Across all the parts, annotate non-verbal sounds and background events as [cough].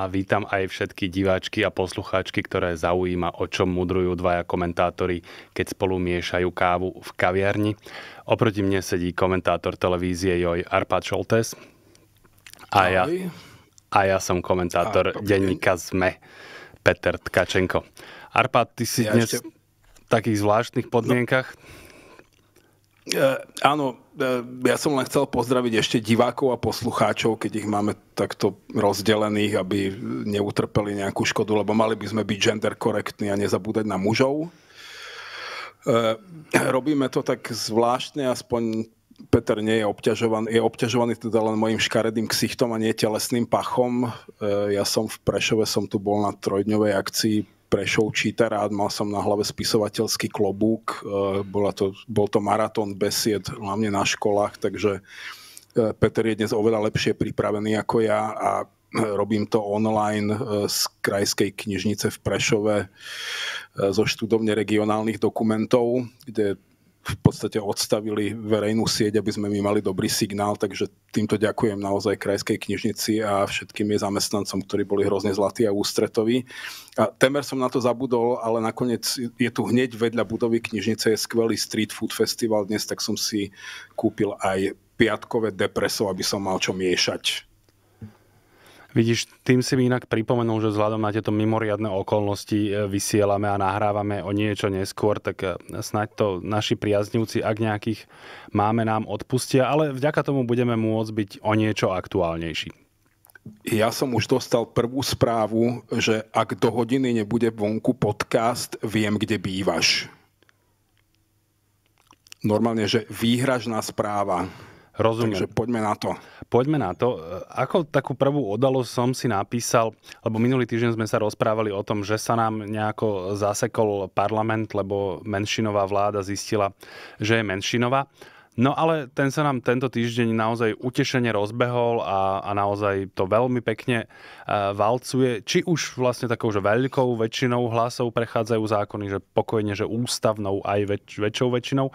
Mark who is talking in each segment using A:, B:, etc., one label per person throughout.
A: a vítam aj všetky diváčky a poslucháčky, ktoré zaujíma, o čom mudrujú dvaja komentátori, keď spolu miešajú kávu v kaviarni. Oproti mne sedí komentátor televízie Joj Arpad Šoltes a ja, a ja som komentátor a, denníka ZME Peter Tkačenko. Arpad, ty si ja dnes ešte... v takých zvláštnych podmienkach? No, e, áno,
B: Eh, ja som len chcel pozdraviť ešte divákov a poslucháčov, keď ich máme takto rozdelených, aby neutrpeli nejakú škodu, lebo mali by sme byť gender korektní a nezabúdať na mužov. Eh, robíme to tak zvláštne, aspoň Peter nie je obťažovaný, je obťažovaný teda len mojim škaredým ksichtom a nie telesným pachom. Eh, ja som v Prešove, som tu bol na trojdňovej akcii prešovčíta rád, mal som na hlave spisovateľský klobúk, e, bola to, bol to maratón besied, hlavne na školách, takže e, Peter je dnes oveľa lepšie pripravený ako ja a e, robím to online z krajskej knižnice v Prešove zo študovne regionálnych dokumentov, kde v podstate odstavili verejnú sieť, aby sme my mali dobrý signál, takže týmto ďakujem naozaj Krajskej knižnici a všetkým jej zamestnancom, ktorí boli hrozne zlatí a ústretoví. A temer som na to zabudol, ale nakoniec je tu hneď vedľa budovy knižnice je skvelý street food festival dnes, tak som si kúpil aj piatkové depreso, aby som mal čo miešať
A: Vidíš, tým si mi inak pripomenul, že vzhľadom na tieto mimoriadne okolnosti e, vysielame a nahrávame o niečo neskôr, tak e, snaď to naši priaznivci, ak nejakých máme, nám odpustia, ale vďaka tomu budeme môcť byť o niečo aktuálnejší. Ja som
B: už dostal prvú správu, že ak do hodiny nebude vonku podcast, viem, kde bývaš. Normálne, že výhražná
A: správa. Rozumiem. Takže poďme na to. Poďme na to. Ako takú prvú odalosť som si napísal, lebo minulý týždeň sme sa rozprávali o tom, že sa nám nejako zasekol parlament, lebo menšinová vláda zistila, že je menšinová. No ale ten sa nám tento týždeň naozaj utešene rozbehol a, a naozaj to veľmi pekne e, valcuje. Či už vlastne takou, že veľkou väčšinou hlasov prechádzajú zákony, že pokojne, že ústavnou aj väč- väčšou väčšinou.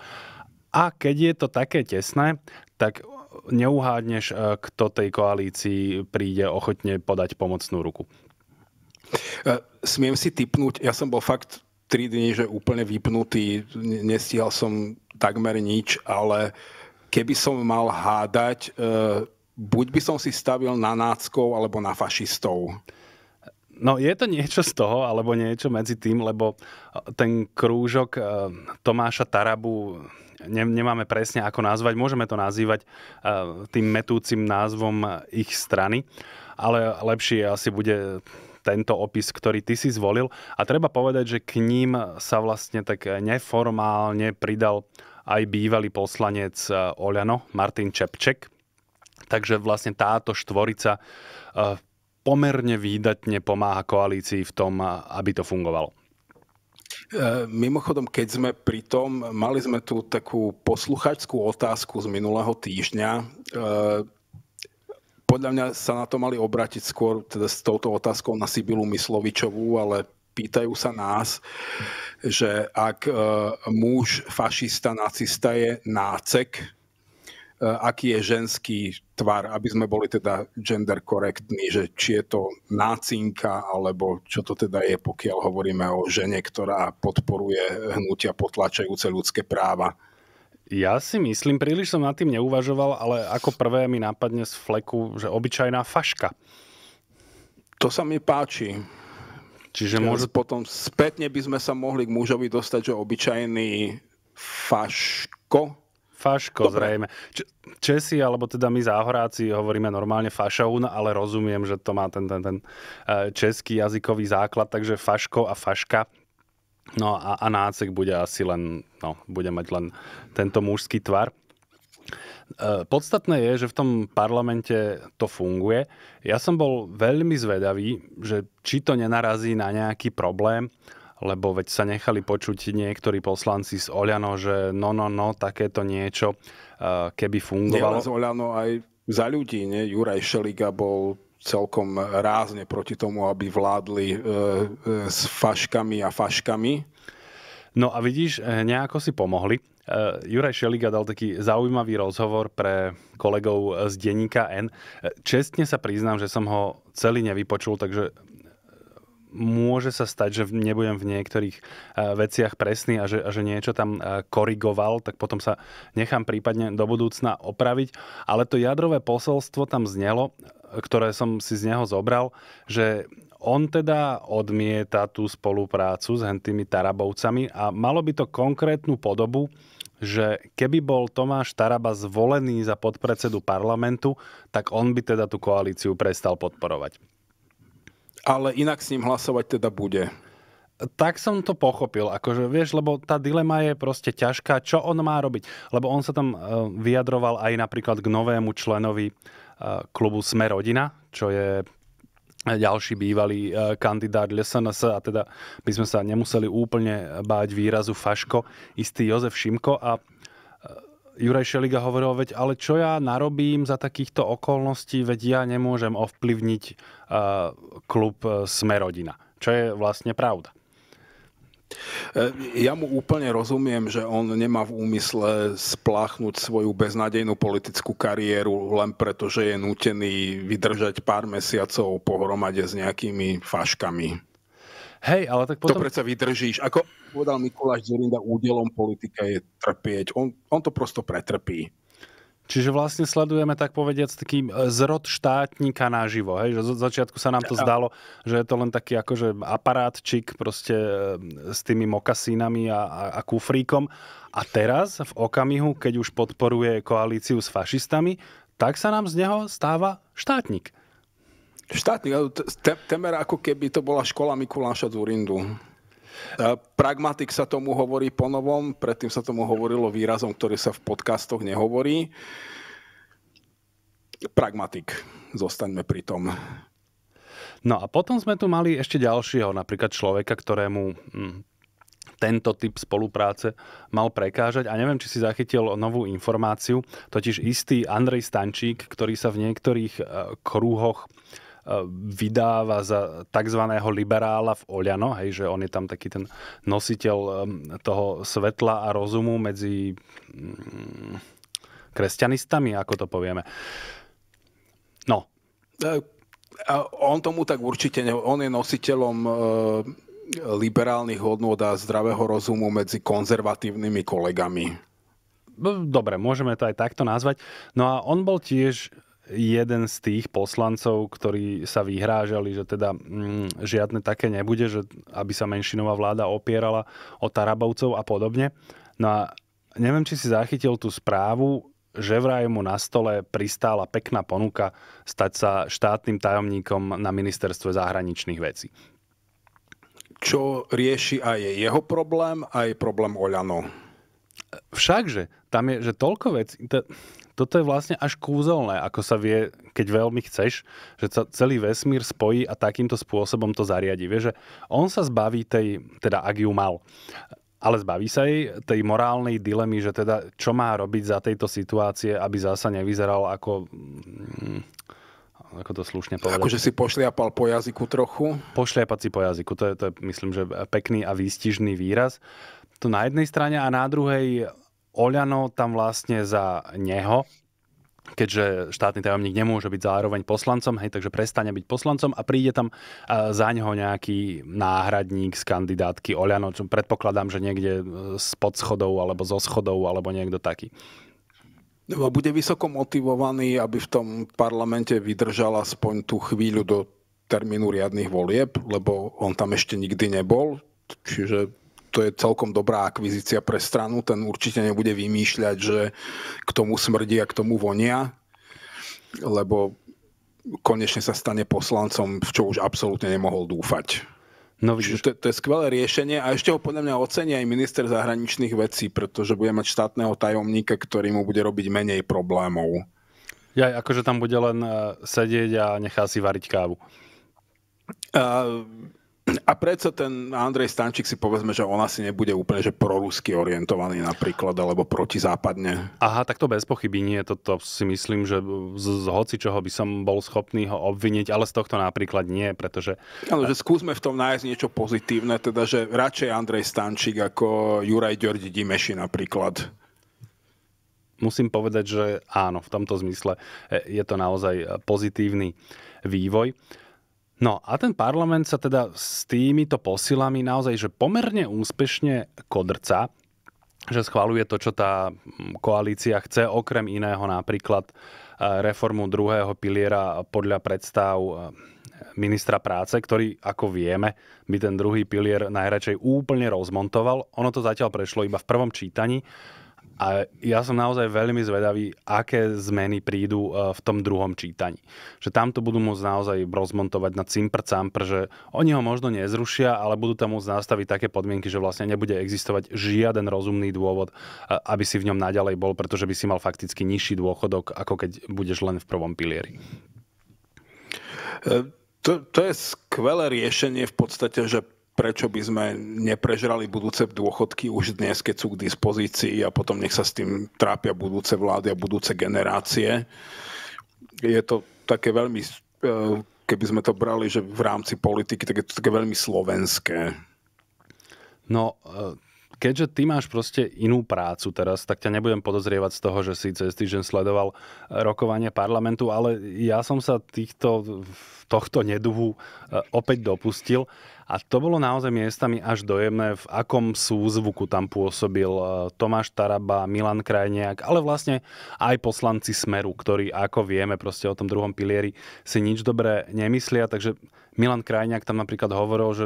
A: A keď je to také tesné, tak neuhádneš, e, kto tej koalícii príde ochotne podať pomocnú ruku.
B: E, smiem si typnúť, ja som bol fakt 3 dní, že úplne vypnutý, nestíhal som takmer nič, ale keby som mal hádať, e, buď by som si stavil na náckov alebo na
A: fašistov. No je to niečo z toho, alebo niečo medzi tým, lebo ten krúžok Tomáša Tarabu ne, nemáme presne ako nazvať, môžeme to nazývať eh, tým metúcim názvom ich strany, ale lepšie asi bude tento opis, ktorý ty si zvolil. A treba povedať, že k ním sa vlastne tak neformálne pridal aj bývalý poslanec eh, Oľano, Martin Čepček. Takže vlastne táto štvorica eh, pomerne výdatne pomáha koalícii v tom, aby to fungovalo.
B: E, mimochodom, keď sme pri tom, mali sme tu takú posluchačskú otázku z minulého týždňa. E, podľa mňa sa na to mali obrátiť skôr teda s touto otázkou na Sibilu Myslovičovú, ale pýtajú sa nás, že ak e, muž, fašista, nacista je nácek, Eh, aký je ženský tvar, aby sme boli teda gender korektní, že či je to nácinka, alebo čo to teda je, pokiaľ hovoríme o žene, ktorá
A: podporuje hnutia potlačajúce ľudské práva. Ja si myslím, príliš som nad tým neuvažoval, ale ako prvé mi nápadne z fleku, že obyčajná faška. To sa mi páči. Čiže môž... Potom
B: spätne
A: by sme sa mohli k mužovi dostať, že obyčajný faško, Faško Dobre. zrejme. Č- Česi, alebo teda my záhoráci hovoríme normálne fašoun, ale rozumiem, že to má ten, ten, ten e, český jazykový základ, takže Faško a Faška. No a, a nácek bude asi len, no, bude mať len tento mužský tvar. E, podstatné je, že v tom parlamente to funguje. Ja som bol veľmi zvedavý, že či to nenarazí na nejaký problém, lebo veď sa nechali počuť niektorí poslanci z Oľano, že no, no, no, takéto niečo, eh, keby fungovalo. Nie,
B: z Oľano aj za ľudí, nie? Juraj Šeliga bol celkom
A: rázne proti tomu, aby vládli e, e, s faškami a faškami. No a vidíš, nejako si pomohli. Juraj Šeliga dal taký zaujímavý rozhovor pre kolegov z denníka N. Čestne sa priznám, že som ho celý nevypočul, takže môže sa stať, že nebudem v niektorých eh, veciach presný a že, a že niečo tam eh, korigoval, tak potom sa nechám prípadne do budúcna opraviť. Ale to jadrové posolstvo tam znelo, eh, ktoré som si z neho zobral, že on teda odmieta tú spoluprácu s hentými Tarabovcami a malo by to konkrétnu podobu, že keby bol Tomáš Taraba zvolený za podpredsedu parlamentu, tak on by teda tú koalíciu prestal podporovať.
B: Ale inak s ním hlasovať teda bude.
A: Tak som to pochopil, akože vieš, lebo tá dilema je proste ťažká, čo on má robiť. Lebo on sa tam e, vyjadroval aj napríklad k novému členovi e, klubu Sme rodina, čo je ďalší bývalý e, kandidát SNS a teda by sme sa nemuseli úplne báť výrazu Faško, istý Jozef Šimko a Juraj Šeliga hovoril, veď ale čo ja narobím za takýchto okolností, veď ja nemôžem ovplyvniť uh, klub eh, Smerodina. Čo je vlastne pravda.
B: Eh, ja mu úplne rozumiem, že on nemá v úmysle spláchnuť svoju beznádejnú politickú kariéru len preto, že je nutený vydržať pár mesiacov pohromade s nejakými faškami. Hej, ale tak potom... To predsa vydržíš. Ako, povedal Mikuláš Zurinda, údelom politika je trpieť. On, on to prosto pretrpí.
A: Čiže vlastne sledujeme, tak povediac, taký e, zrod štátnika naživo. Hej? Že od začiatku sa nám to zdalo, že je to len taký akože aparátčik proste e, s tými mokasínami a, a, a kufríkom. A teraz, v okamihu, keď už podporuje koalíciu s fašistami, tak sa nám z neho stáva štátnik. Štátnik,
B: temer ako keby to bola škola Mikuláša Zurindu. E, pragmatik sa tomu hovorí ponovom, predtým sa tomu hovorilo výrazom, ktorý sa v podcastoch nehovorí. Pragmatik, zostaňme pri tom.
A: No a potom sme tu mali ešte ďalšieho, napríklad človeka, ktorému hm, tento typ spolupráce mal prekážať. A neviem, či si zachytil novú informáciu, totiž istý Andrej Stančík, ktorý sa v niektorých e, krúhoch vydáva za tzv. liberála v Oľano, hej, že on je tam taký ten nositeľ um, toho svetla a rozumu medzi mm, kresťanistami, ako to povieme. No.
B: E, on tomu tak určite ne... On je nositeľom e, liberálnych hodnôt a zdravého rozumu medzi konzervatívnymi kolegami.
A: No, dobre, môžeme to aj takto nazvať. No a on bol tiež jeden z tých poslancov, ktorí sa vyhrážali, že teda mm, žiadne také nebude, že aby sa menšinová vláda opierala o Tarabovcov a podobne. No a neviem, či si zachytil tú správu, že vraj mu na stole pristála pekná ponuka stať sa štátnym tajomníkom na ministerstve zahraničných vecí. Čo rieši aj jeho problém, aj problém Oľano. Všakže, tam je, že toľko vec, to, toto je vlastne až kúzelné, ako sa vie, keď veľmi chceš, že sa celý vesmír spojí a takýmto spôsobom to zariadi. Vieš, že on sa zbaví tej, teda ak ju mal, ale zbaví sa jej tej morálnej dilemy, že teda čo má robiť za tejto situácie, aby zasa nevyzeral ako... Mm, ako to slušne povedať. Akože si pošliapal po jazyku trochu? Pošliapať si po jazyku, to je, to je myslím, že pekný a výstižný výraz. To na jednej strane a na druhej Oľano tam vlastne za neho keďže štátny tajomník nemôže byť zároveň poslancom, hej, takže prestane byť poslancom a príde tam za neho nejaký náhradník z kandidátky Oľano, čo predpokladám, že niekde z e, podschodov alebo zo schodov alebo niekto taký. No,
B: bude vysoko motivovaný, aby v tom parlamente vydržal aspoň tú chvíľu do termínu riadnych volieb, lebo on tam ešte nikdy nebol, čiže to je celkom dobrá akvizícia pre stranu. Ten určite nebude vymýšľať, že k tomu smrdí a k tomu vonia, lebo konečne sa stane poslancom, v čo už absolútne nemohol dúfať. No, Čiže to, to je skvelé riešenie a ešte ho podľa mňa ocenia aj minister zahraničných vecí, pretože bude mať štátneho tajomníka, ktorý mu bude robiť menej problémov.
A: Ja, akože tam bude len eh, sedieť a nechá si variť kávu. Uh, a prečo ten Andrej Stančík si povedzme, že on asi
B: nebude úplne že prorusky orientovaný napríklad, alebo protizápadne.
A: Aha, tak to bez pochyby nie. Toto si myslím, že z, z hoci čoho by som bol schopný ho obviniť, ale z tohto napríklad nie, pretože... Ano, že skúsme v tom nájsť niečo pozitívne, teda že radšej Andrej Stančík
B: ako Juraj Ďordi Dimeši napríklad
A: musím povedať, že áno, v tomto zmysle e, je to naozaj e, pozitívny vývoj. No a ten parlament sa teda s týmito posilami naozaj, že pomerne úspešne kodrca, že schvaluje to, čo tá koalícia chce, okrem iného napríklad eh, reformu druhého piliera podľa predstav eh, ministra práce, ktorý, ako vieme, by ten druhý pilier najradšej úplne rozmontoval. Ono to zatiaľ prešlo iba v prvom čítaní. A ja som naozaj veľmi zvedavý, aké zmeny prídu e, v tom druhom čítaní. Že tam to budú môcť naozaj rozmontovať na cimpr campr, že oni ho možno nezrušia, ale budú tam môcť nastaviť také podmienky, že vlastne nebude existovať žiaden rozumný dôvod, e, aby si v ňom naďalej bol, pretože by si mal fakticky nižší dôchodok, ako keď budeš len v prvom pilieri. E, to,
B: to je skvelé riešenie v podstate, že prečo by sme neprežrali budúce dôchodky už dnes, keď sú k dispozícii a potom nech sa s tým trápia budúce vlády a budúce generácie. Je to také veľmi, eh, keby sme to brali, že v rámci politiky, tak je to také veľmi slovenské.
A: No, eh, keďže ty máš proste inú prácu teraz, tak ťa nebudem podozrievať z toho, že si cez týždeň sledoval eh, rokovanie parlamentu, ale ja som sa týchto, tohto neduhu opäť dopustil. A to bolo naozaj miestami až dojemné, v akom súzvuku tam pôsobil eh, Tomáš Taraba, Milan Krajniak, ale vlastne aj poslanci Smeru, ktorí, ako vieme, proste o tom druhom pilieri si nič dobré nemyslia. Takže Milan Krajniak tam napríklad hovoril, že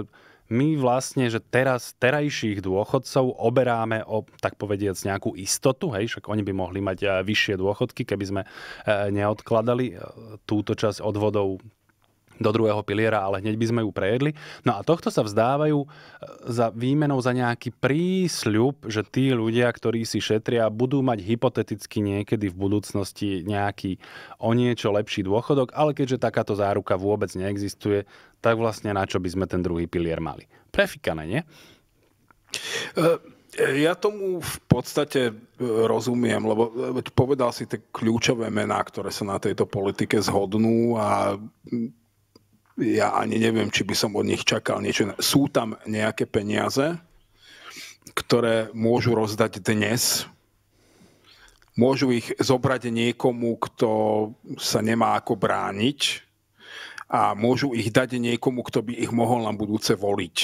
A: my vlastne, že teraz terajších dôchodcov oberáme o, tak povediac, nejakú istotu, hej, však oni by mohli mať eh, vyššie dôchodky, keby sme eh, neodkladali túto časť odvodov do druhého piliera, ale hneď by sme ju prejedli. No a tohto sa vzdávajú e, za výmenou za nejaký prísľub, že tí ľudia, ktorí si šetria, budú mať hypoteticky niekedy v budúcnosti nejaký o niečo lepší dôchodok, ale keďže takáto záruka vôbec neexistuje, tak vlastne na čo by sme ten druhý pilier mali? Prefikané, nie? E,
B: ja tomu v podstate e, rozumiem, lebo povedal si tie kľúčové mená, ktoré sa na tejto politike zhodnú a ja ani neviem, či by som od nich čakal niečo. Sú tam nejaké peniaze, ktoré môžu rozdať dnes, môžu ich zobrať niekomu, kto sa nemá ako brániť a môžu ich dať niekomu, kto by ich mohol na budúce voliť.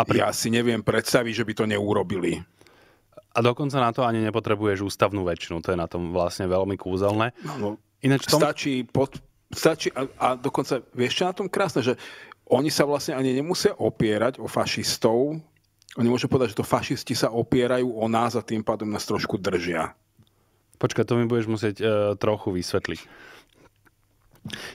B: A pri... Ja si neviem predstaviť,
A: že by to neurobili. A dokonca na to ani nepotrebuješ ústavnú väčšinu. To je na tom vlastne veľmi kúzelné. No, no. Ináč tom... Stačí pod, Stačí, a, a dokonca, vieš
B: čo na tom krásne, že oni sa vlastne ani nemusia opierať o fašistov, oni môžu povedať, že to fašisti sa opierajú o nás a tým pádom nás trošku držia.
A: Počkaj, to mi budeš musieť e, trochu vysvetliť.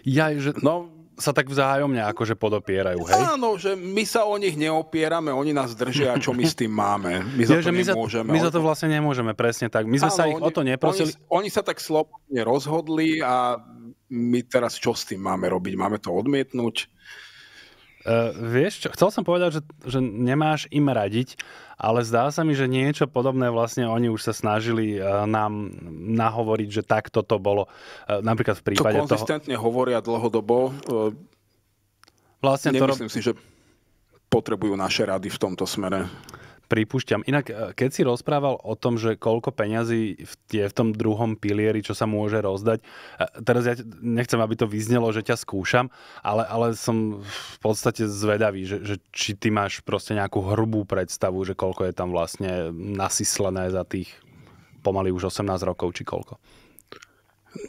A: Ja, že... No, sa tak vzájomne akože podopierajú, hej?
B: Áno, že my sa o nich neopierame, oni nás držia, čo my s tým máme. My [laughs] za ja, to my nemôžeme. Za, my za
A: to vlastne nemôžeme, presne tak. My sme Áno, sa ich oni, o to neprosili.
B: Oni, oni sa tak slobodne rozhodli a my teraz čo s tým máme robiť? Máme to
A: odmietnúť? Uh, vieš čo, chcel som povedať, že, že nemáš im radiť, ale zdá sa mi, že niečo podobné vlastne oni už sa snažili uh, nám nahovoriť, že tak toto bolo. Uh, napríklad v prípade to konzistentne
B: toho... hovoria dlhodobo. Uh,
A: vlastne Nemyslím to... si, že potrebujú naše rady v tomto smere. Pripúšťam. Inak, e, keď si rozprával o tom, že koľko peňazí je v tom druhom pilieri, čo sa môže rozdať, e, teraz ja nechcem, aby to vyznelo, že ťa skúšam, ale, ale som v podstate zvedavý, že, že či ty máš proste nejakú hrubú predstavu, že koľko je tam vlastne nasyslené za tých pomaly už 18 rokov, či koľko.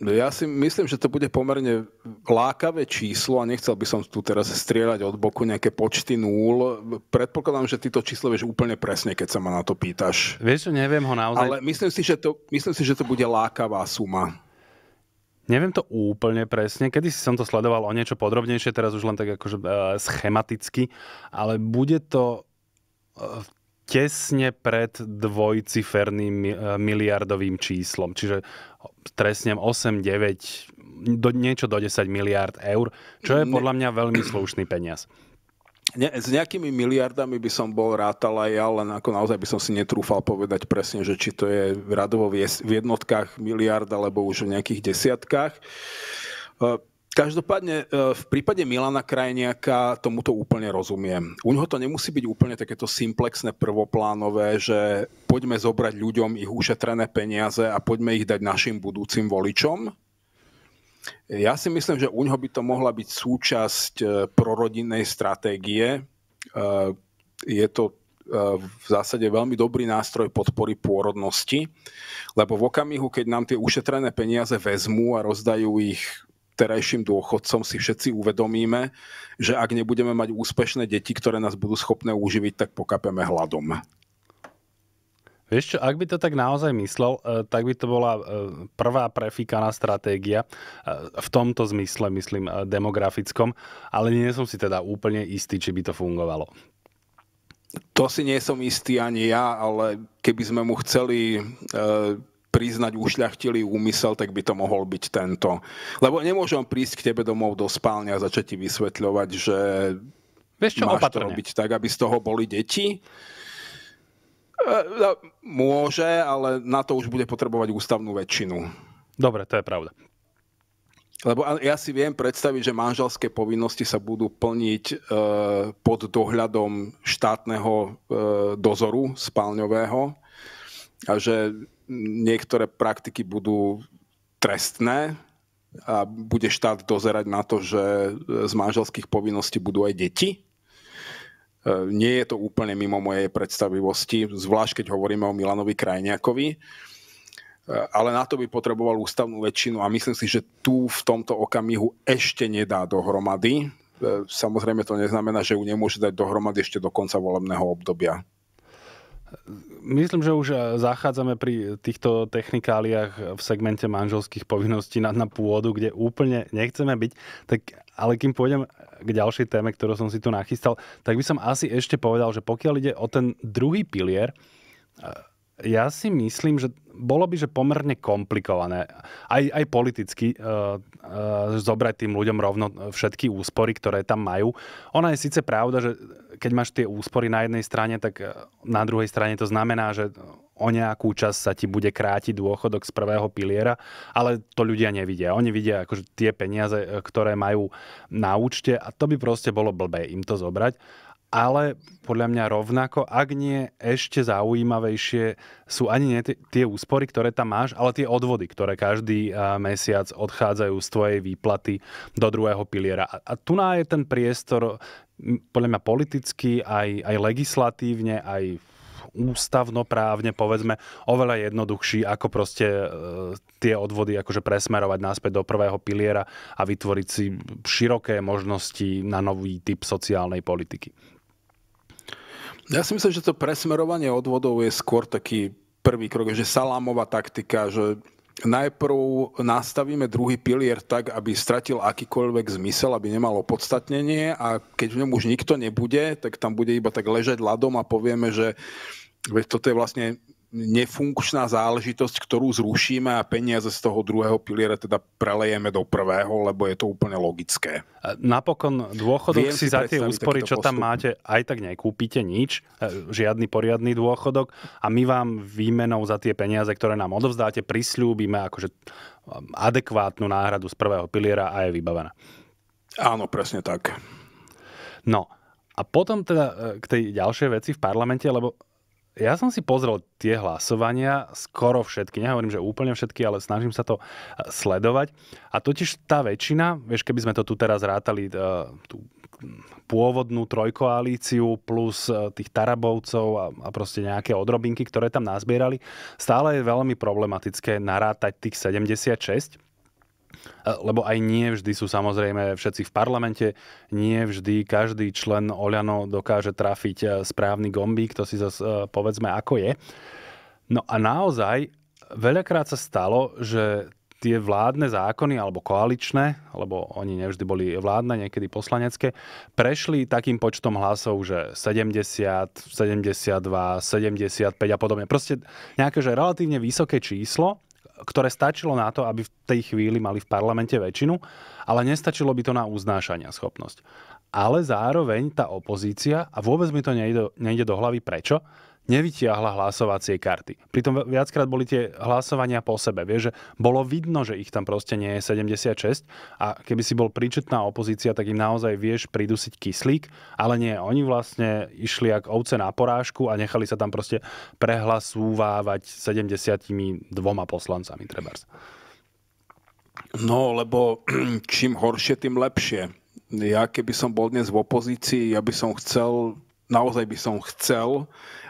B: No ja si myslím, že to bude pomerne lákavé číslo a nechcel by som tu teraz strieľať od boku nejaké počty nul. Predpokladám, že ty to číslo vieš úplne presne, keď sa ma na to pýtaš.
A: Vieš, neviem ho naozaj. Ale
B: myslím si, že to, myslím si, že to bude lákavá suma.
A: Neviem to úplne presne, kedy si som to sledoval o niečo podrobnejšie, teraz už len tak akože e, schematicky, ale bude to e, tesne pred dvojciferným eh, miliardovým číslom. Čiže trestnem 8, 9, do, niečo do 10 miliard eur, čo je podľa mňa veľmi slušný peniaz.
B: Ne, s nejakými miliardami by som bol rátal aj ja, len ako naozaj by som si netrúfal povedať presne, že či to je radovo v jednotkách miliard alebo už v nejakých desiatkách. Eh, Každopádne e, v prípade Milana Krajniaka tomuto úplne rozumiem. U neho to nemusí byť úplne takéto simplexné prvoplánové, že poďme zobrať ľuďom ich ušetrené peniaze a poďme ich dať našim budúcim voličom. Ja si myslím, že u neho by to mohla byť súčasť e, prorodinnej stratégie. E, je to v zásade veľmi dobrý nástroj podpory pôrodnosti, lebo v okamihu, keď nám tie ušetrené peniaze vezmú a rozdajú ich terajším dôchodcom si všetci uvedomíme, že ak nebudeme mať úspešné deti, ktoré nás budú schopné uživiť, tak pokapeme hladom.
A: Vieš čo, ak by to tak naozaj myslel, e, tak by to bola e, prvá prefíkaná stratégia e, v tomto zmysle, myslím, demografickom, ale nie som si teda úplne istý, či by to fungovalo.
B: To si nie som istý ani ja, ale keby sme mu chceli priznať ušľachtilý úmysel, tak by to mohol byť tento. Lebo nemôžem prísť k tebe domov do spálne a začať ti vysvetľovať, že Vieš čo, máš opatrne. to robiť tak, aby z toho boli deti. E, no, môže, ale na to už bude potrebovať ústavnú väčšinu.
A: Dobre, to je pravda.
B: Lebo ja si viem predstaviť, že manželské povinnosti sa budú plniť e, pod dohľadom štátneho e, dozoru spálňového a že niektoré praktiky budú trestné a bude štát dozerať na to, že z manželských povinností budú aj deti. E, nie je to úplne mimo mojej predstavivosti, zvlášť keď hovoríme o Milanovi Krajniakovi e, ale na to by potreboval ústavnú väčšinu a myslím si, že tu v tomto okamihu ešte nedá dohromady. E, samozrejme to neznamená, že ju nemôže dať dohromady ešte do konca volebného obdobia.
A: Myslím, že už eh, zachádzame pri týchto technikáliách v segmente manželských povinností na, na pôdu, kde úplne nechceme byť. Tak, ale kým pôjdem k ďalšej téme, ktorú som si tu nachystal, tak by som asi ešte povedal, že pokiaľ ide o ten druhý pilier, eh, ja si myslím, že bolo by, že pomerne komplikované aj, aj politicky uh, e, uh, e, zobrať tým ľuďom rovno všetky úspory, ktoré tam majú. Ona je síce pravda, že keď máš tie úspory na jednej strane, tak eh, na druhej strane to znamená, že o nejakú čas sa ti bude krátiť dôchodok z prvého piliera, ale to ľudia nevidia. Oni vidia akože tie peniaze, eh, ktoré majú na účte a to by proste bolo blbé im to zobrať ale podľa mňa rovnako, ak nie ešte zaujímavejšie, sú ani nie tie úspory, ktoré tam máš, ale tie odvody, ktoré každý mesiac odchádzajú z tvojej výplaty do druhého piliera. A tu je ten priestor podľa mňa politicky, aj, aj legislatívne, aj ústavnoprávne, povedzme, oveľa jednoduchší, ako proste e, tie odvody akože presmerovať náspäť do prvého piliera a vytvoriť si široké možnosti na nový typ sociálnej politiky.
B: Ja si myslím, že to presmerovanie odvodov je skôr taký prvý krok, že salámová taktika, že najprv nastavíme druhý pilier tak, aby stratil akýkoľvek zmysel, aby nemalo podstatnenie a keď v ňom už nikto nebude, tak tam bude iba tak ležať ľadom a povieme, že veď toto je vlastne nefunkčná záležitosť, ktorú zrušíme a peniaze z toho druhého piliera teda prelejeme do prvého, lebo je to úplne logické. E,
A: napokon dôchodok Viem si, za tie úspory, čo tam máte, aj tak nekúpite nič, e, žiadny poriadny dôchodok a my vám výmenou za tie peniaze, ktoré nám odovzdáte, prislúbime akože e, adekvátnu náhradu z prvého piliera a je vybavená. Áno, presne tak. No, a potom teda k tej ďalšej veci v parlamente, lebo ja som si pozrel tie hlasovania, skoro všetky, nehovorím, že úplne všetky, ale snažím sa to e, sledovať. A totiž tá väčšina, vieš, keby sme to tu teraz rátali, e, tú pôvodnú trojkoalíciu plus e, tých Tarabovcov a, a proste nejaké odrobinky, ktoré tam nazbierali, stále je veľmi problematické narátať tých 76 E, lebo aj nie vždy sú samozrejme všetci v parlamente, nie vždy každý člen Oľano dokáže trafiť e, správny gombík, to si zase povedzme ako je. No a naozaj veľakrát sa stalo, že tie vládne zákony, alebo koaličné, lebo oni nevždy boli vládne, niekedy poslanecké, prešli takým počtom hlasov, že 70, 72, 75 a podobne. Proste nejaké že relatívne vysoké číslo, ktoré stačilo na to, aby v tej chvíli mali v parlamente väčšinu, ale nestačilo by to na uznášania schopnosť. Ale zároveň tá opozícia, a vôbec mi to nejde, nejde do hlavy prečo, nevytiahla hlasovacie karty. Pritom viackrát boli tie hlasovania po sebe. Vieš, že bolo vidno, že ich tam proste nie je 76 a keby si bol príčetná opozícia, tak im naozaj vieš pridusiť kyslík, ale nie, oni vlastne išli ako ovce na porážku a nechali sa tam proste prehlasúvávať 72 poslancami trebárs.
B: No, lebo [clears throat] čím horšie, tým lepšie. Ja keby som bol dnes v opozícii, ja by som chcel, naozaj by som chcel,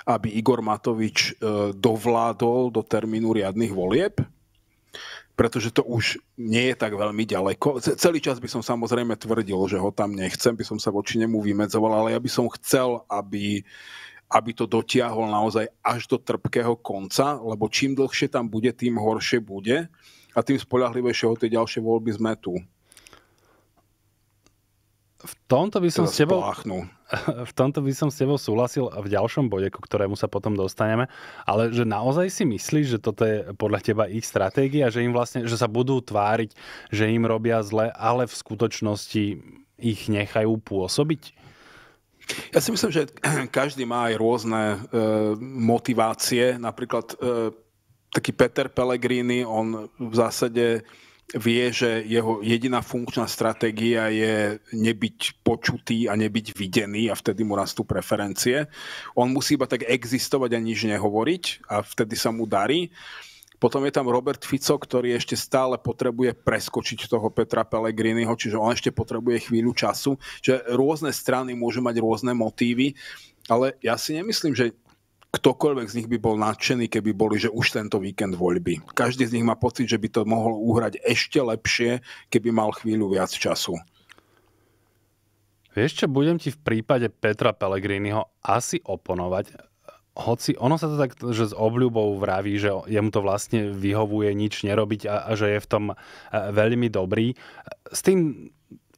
B: aby Igor Matovič e, dovládol do termínu riadnych volieb, pretože to už nie je tak veľmi ďaleko. Celý čas by som samozrejme tvrdil, že ho tam nechcem, by som sa voči nemu vymedzoval, ale ja by som chcel, aby, aby to dotiahol naozaj až do trpkého konca, lebo čím dlhšie tam bude, tým horšie bude a tým spolahlivejšie o tie ďalšie voľby sme tu
A: v tomto by som teda s tebou... Spláchnu v tomto by som s tebou súhlasil v ďalšom bode, ku ktorému sa potom dostaneme, ale že naozaj si myslíš, že toto je podľa teba ich stratégia, že im vlastne, že sa budú tváriť, že im robia zle, ale v skutočnosti ich nechajú pôsobiť?
B: Ja si myslím, že [clears throat] každý má aj rôzne e, motivácie. Napríklad e, taký Peter Pellegrini, on v zásade vie, že jeho jediná funkčná stratégia je nebyť počutý a nebyť videný a vtedy mu rastú preferencie. On musí iba tak existovať a nič nehovoriť a vtedy sa mu darí. Potom je tam Robert Fico, ktorý ešte stále potrebuje preskočiť toho Petra Pellegriniho, čiže on ešte potrebuje chvíľu času. Že rôzne strany môžu mať rôzne motívy, ale ja si nemyslím, že ktokoľvek z nich by bol nadšený, keby boli, že už tento víkend voľby. Každý z nich má pocit, že by to mohol uhrať ešte lepšie, keby mal chvíľu viac času.
A: Vieš čo, budem ti v prípade Petra Pellegriniho asi oponovať. Hoci ono sa to tak, že s obľubou vraví, že jemu to vlastne vyhovuje nič nerobiť a, a že je v tom e, veľmi dobrý. S tým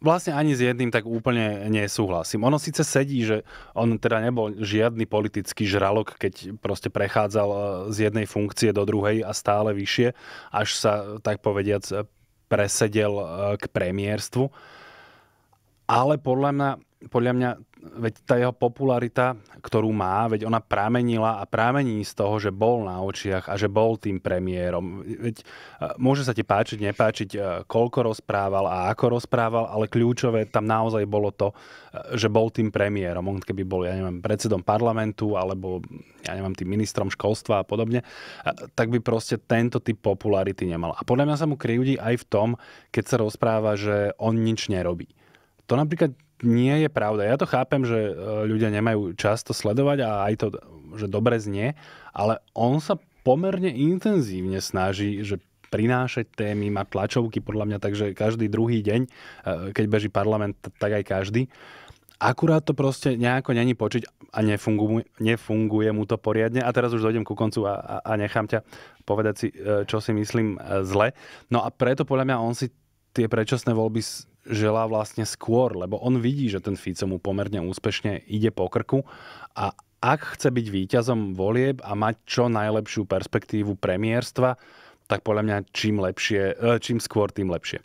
A: vlastne ani s jedným tak úplne nesúhlasím. Ono síce sedí, že on teda nebol žiadny politický žralok, keď proste prechádzal e, z jednej funkcie do druhej a stále vyššie, až sa, tak povediac, presedel e, k premiérstvu. Ale podľa mňa podľa mňa, veď tá jeho popularita, ktorú má, veď ona pramenila a prámení z toho, že bol na očiach a že bol tým premiérom. Veď môže sa ti páčiť, nepáčiť, koľko rozprával a ako rozprával, ale kľúčové tam naozaj bolo to, že bol tým premiérom. On keby bol, ja neviem, predsedom parlamentu alebo, ja neviem, tým ministrom školstva a podobne, tak by proste tento typ popularity nemal. A podľa mňa sa mu kryjúdi aj v tom, keď sa rozpráva, že on nič nerobí. To napríklad nie je pravda. Ja to chápem, že e, ľudia nemajú čas to sledovať a aj to, že dobre znie, ale on sa pomerne intenzívne snaží, že prinášať témy, má tlačovky podľa mňa, takže každý druhý deň, e, keď beží parlament, tak aj každý. Akurát to proste nejako není počuť a nefunguje, nefunguje mu to poriadne. A teraz už dojdem ku koncu a, a, a nechám ťa povedať si, e, čo si myslím zle. No a preto podľa mňa on si tie predčasné voľby želá vlastne skôr, lebo on vidí, že ten Fico mu pomerne úspešne ide po krku a ak chce byť víťazom volieb a mať čo najlepšiu perspektívu premiérstva, tak podľa mňa čím, lepšie, e, čím skôr, tým lepšie.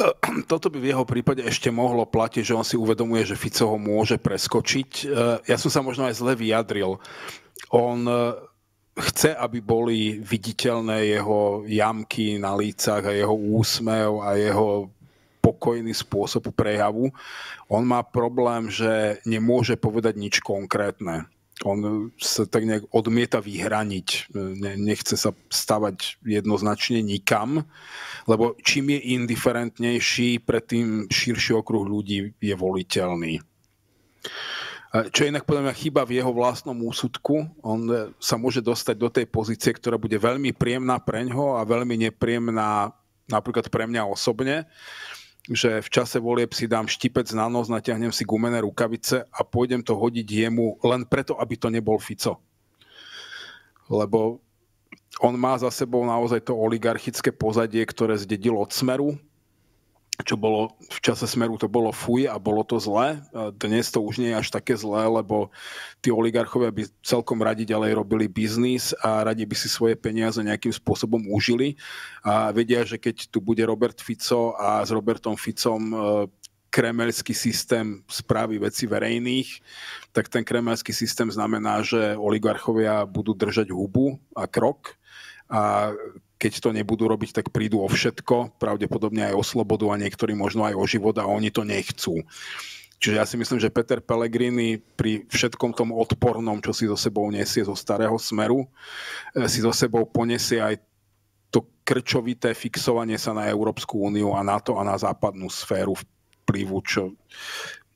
B: [clears throat] Toto by v jeho prípade ešte mohlo platiť, že on si uvedomuje, že Fico ho môže preskočiť. E, ja som sa možno aj zle vyjadril. On e, chce, aby boli viditeľné jeho jamky na lícach a jeho úsmev a jeho pokojný spôsob prejavu. On má problém, že nemôže povedať nič konkrétne. On sa tak nejak odmieta vyhraniť, nechce sa stavať jednoznačne nikam, lebo čím je indiferentnejší, pre tým širší okruh ľudí je voliteľný. Čo je inak podľa mňa chyba v jeho vlastnom úsudku. On sa môže dostať do tej pozície, ktorá bude veľmi príjemná pre ňoho a veľmi nepríjemná napríklad pre mňa osobne že v čase volieb si dám štipec na nos, natiahnem si gumené rukavice a pôjdem to hodiť jemu len preto, aby to nebol Fico. Lebo on má za sebou naozaj to oligarchické pozadie, ktoré zdedil od Smeru čo bolo v čase Smeru, to bolo fuj a bolo to zlé. Dnes to už nie je až také zlé, lebo tí oligarchovia by celkom radi ďalej robili biznis a radi by si svoje peniaze nejakým spôsobom užili a vedia, že keď tu bude Robert Fico a s Robertom Ficom e, kremelský systém správy veci verejných, tak ten kremelský systém znamená, že oligarchovia budú držať hubu a krok a keď to nebudú robiť, tak prídu o všetko, pravdepodobne aj o slobodu a niektorí možno aj o život a oni to nechcú. Čiže ja si myslím, že Peter Pellegrini pri všetkom tom odpornom, čo si so sebou nesie zo starého smeru, e, si so sebou poniesie aj to krčovité fixovanie sa na Európsku úniu a na to a na západnú sféru vplyvu, čo,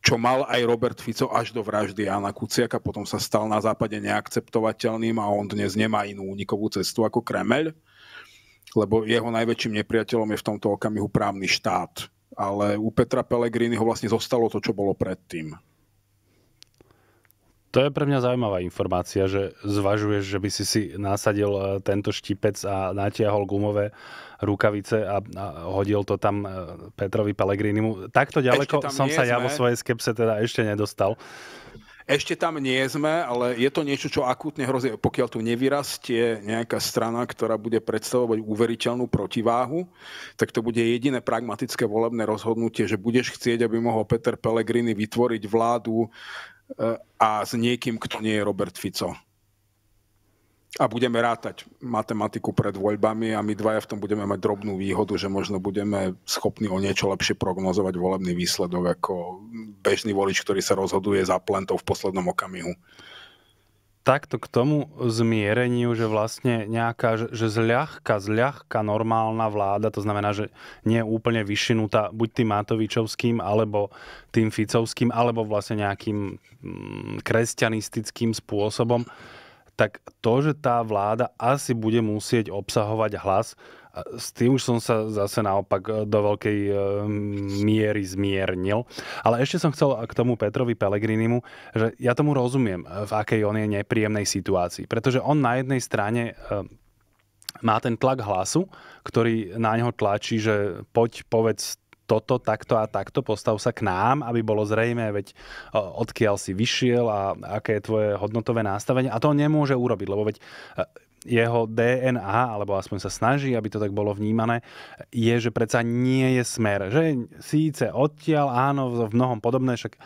B: čo mal aj Robert Fico až do vraždy Jana Kuciaka, potom sa stal na západe neakceptovateľným a on dnes nemá inú únikovú cestu ako Kremel lebo jeho najväčším nepriateľom je v tomto okamihu právny štát. Ale u Petra ho vlastne zostalo to, čo bolo predtým.
A: To je pre mňa zaujímavá informácia, že zvažuješ, že by si si nasadil eh, tento štipec a natiahol gumové rukavice a, a hodil to tam eh, Petrovi Pellegrinimu. Takto ďaleko som sa sme. ja vo svojej skepse teda ešte nedostal.
B: Ešte tam nie sme, ale je to niečo, čo akútne hrozí, pokiaľ tu nevyrastie nejaká strana, ktorá bude predstavovať uveriteľnú protiváhu, tak to bude jediné pragmatické volebné rozhodnutie, že budeš chcieť, aby mohol Peter Pellegrini vytvoriť vládu e, a s niekým, kto nie je Robert Fico a budeme rátať matematiku pred voľbami a my dvaja v tom budeme mať drobnú výhodu, že možno budeme schopní o niečo lepšie prognozovať volebný výsledok ako bežný volič, ktorý sa rozhoduje za plentou v poslednom okamihu.
A: Takto k tomu zmiereniu, že vlastne nejaká, že, zľahka, zľahka normálna vláda, to znamená, že nie je úplne vyšinutá buď tým Matovičovským, alebo tým Ficovským, alebo vlastne nejakým mm, kresťanistickým spôsobom, tak to, že tá vláda asi bude musieť obsahovať hlas, s tým už som sa zase naopak e, do veľkej e, miery zmiernil. Ale ešte som chcel e, k tomu Petrovi Pelegrinimu, že ja tomu rozumiem, v akej on je nepríjemnej situácii. Pretože on na jednej strane má ten tlak hlasu, ktorý na neho tlačí, že poď, povedz toto, takto a takto, postav sa k nám, aby bolo zrejme, veď e, odkiaľ si vyšiel a aké je tvoje hodnotové nastavenie. A to nemôže urobiť, lebo veď e, jeho DNA, alebo aspoň sa snaží, aby to tak bolo vnímané, je, že predsa nie je smer. Že síce odtiaľ, áno, v mnohom podobné, však e,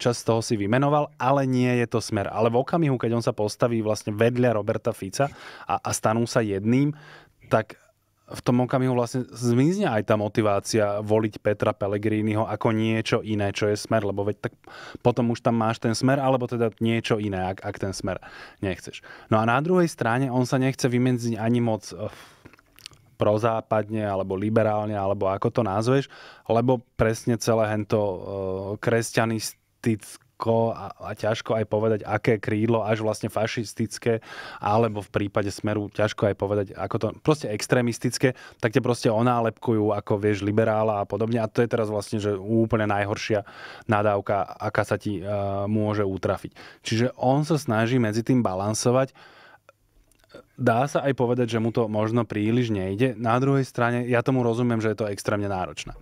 A: čas toho si vymenoval, ale nie je to smer. Ale v okamihu, keď on sa postaví vlastne vedľa Roberta Fica a, a stanú sa jedným, tak v tom okamihu vlastne zmizne aj tá motivácia voliť Petra Pellegriniho ako niečo iné, čo je smer, lebo veď tak potom už tam máš ten smer, alebo teda niečo iné, ak, ak ten smer nechceš. No a na druhej strane on sa nechce vymedziť ani moc eh, prozápadne, alebo liberálne, alebo ako to nazveš, lebo presne celé hento eh, kresťanistické ťažko, a, a ťažko aj povedať, aké krídlo, až vlastne fašistické, alebo v prípade Smeru ťažko aj povedať, ako to, proste extrémistické, tak tie proste onálepkujú ako, vieš, liberála a podobne. A to je teraz vlastne, že úplne najhoršia nadávka, aká sa ti uh, môže utrafiť. Čiže on sa snaží medzi tým balansovať, dá sa aj povedať, že mu to možno príliš nejde. Na druhej strane, ja tomu rozumiem, že je to extrémne náročné.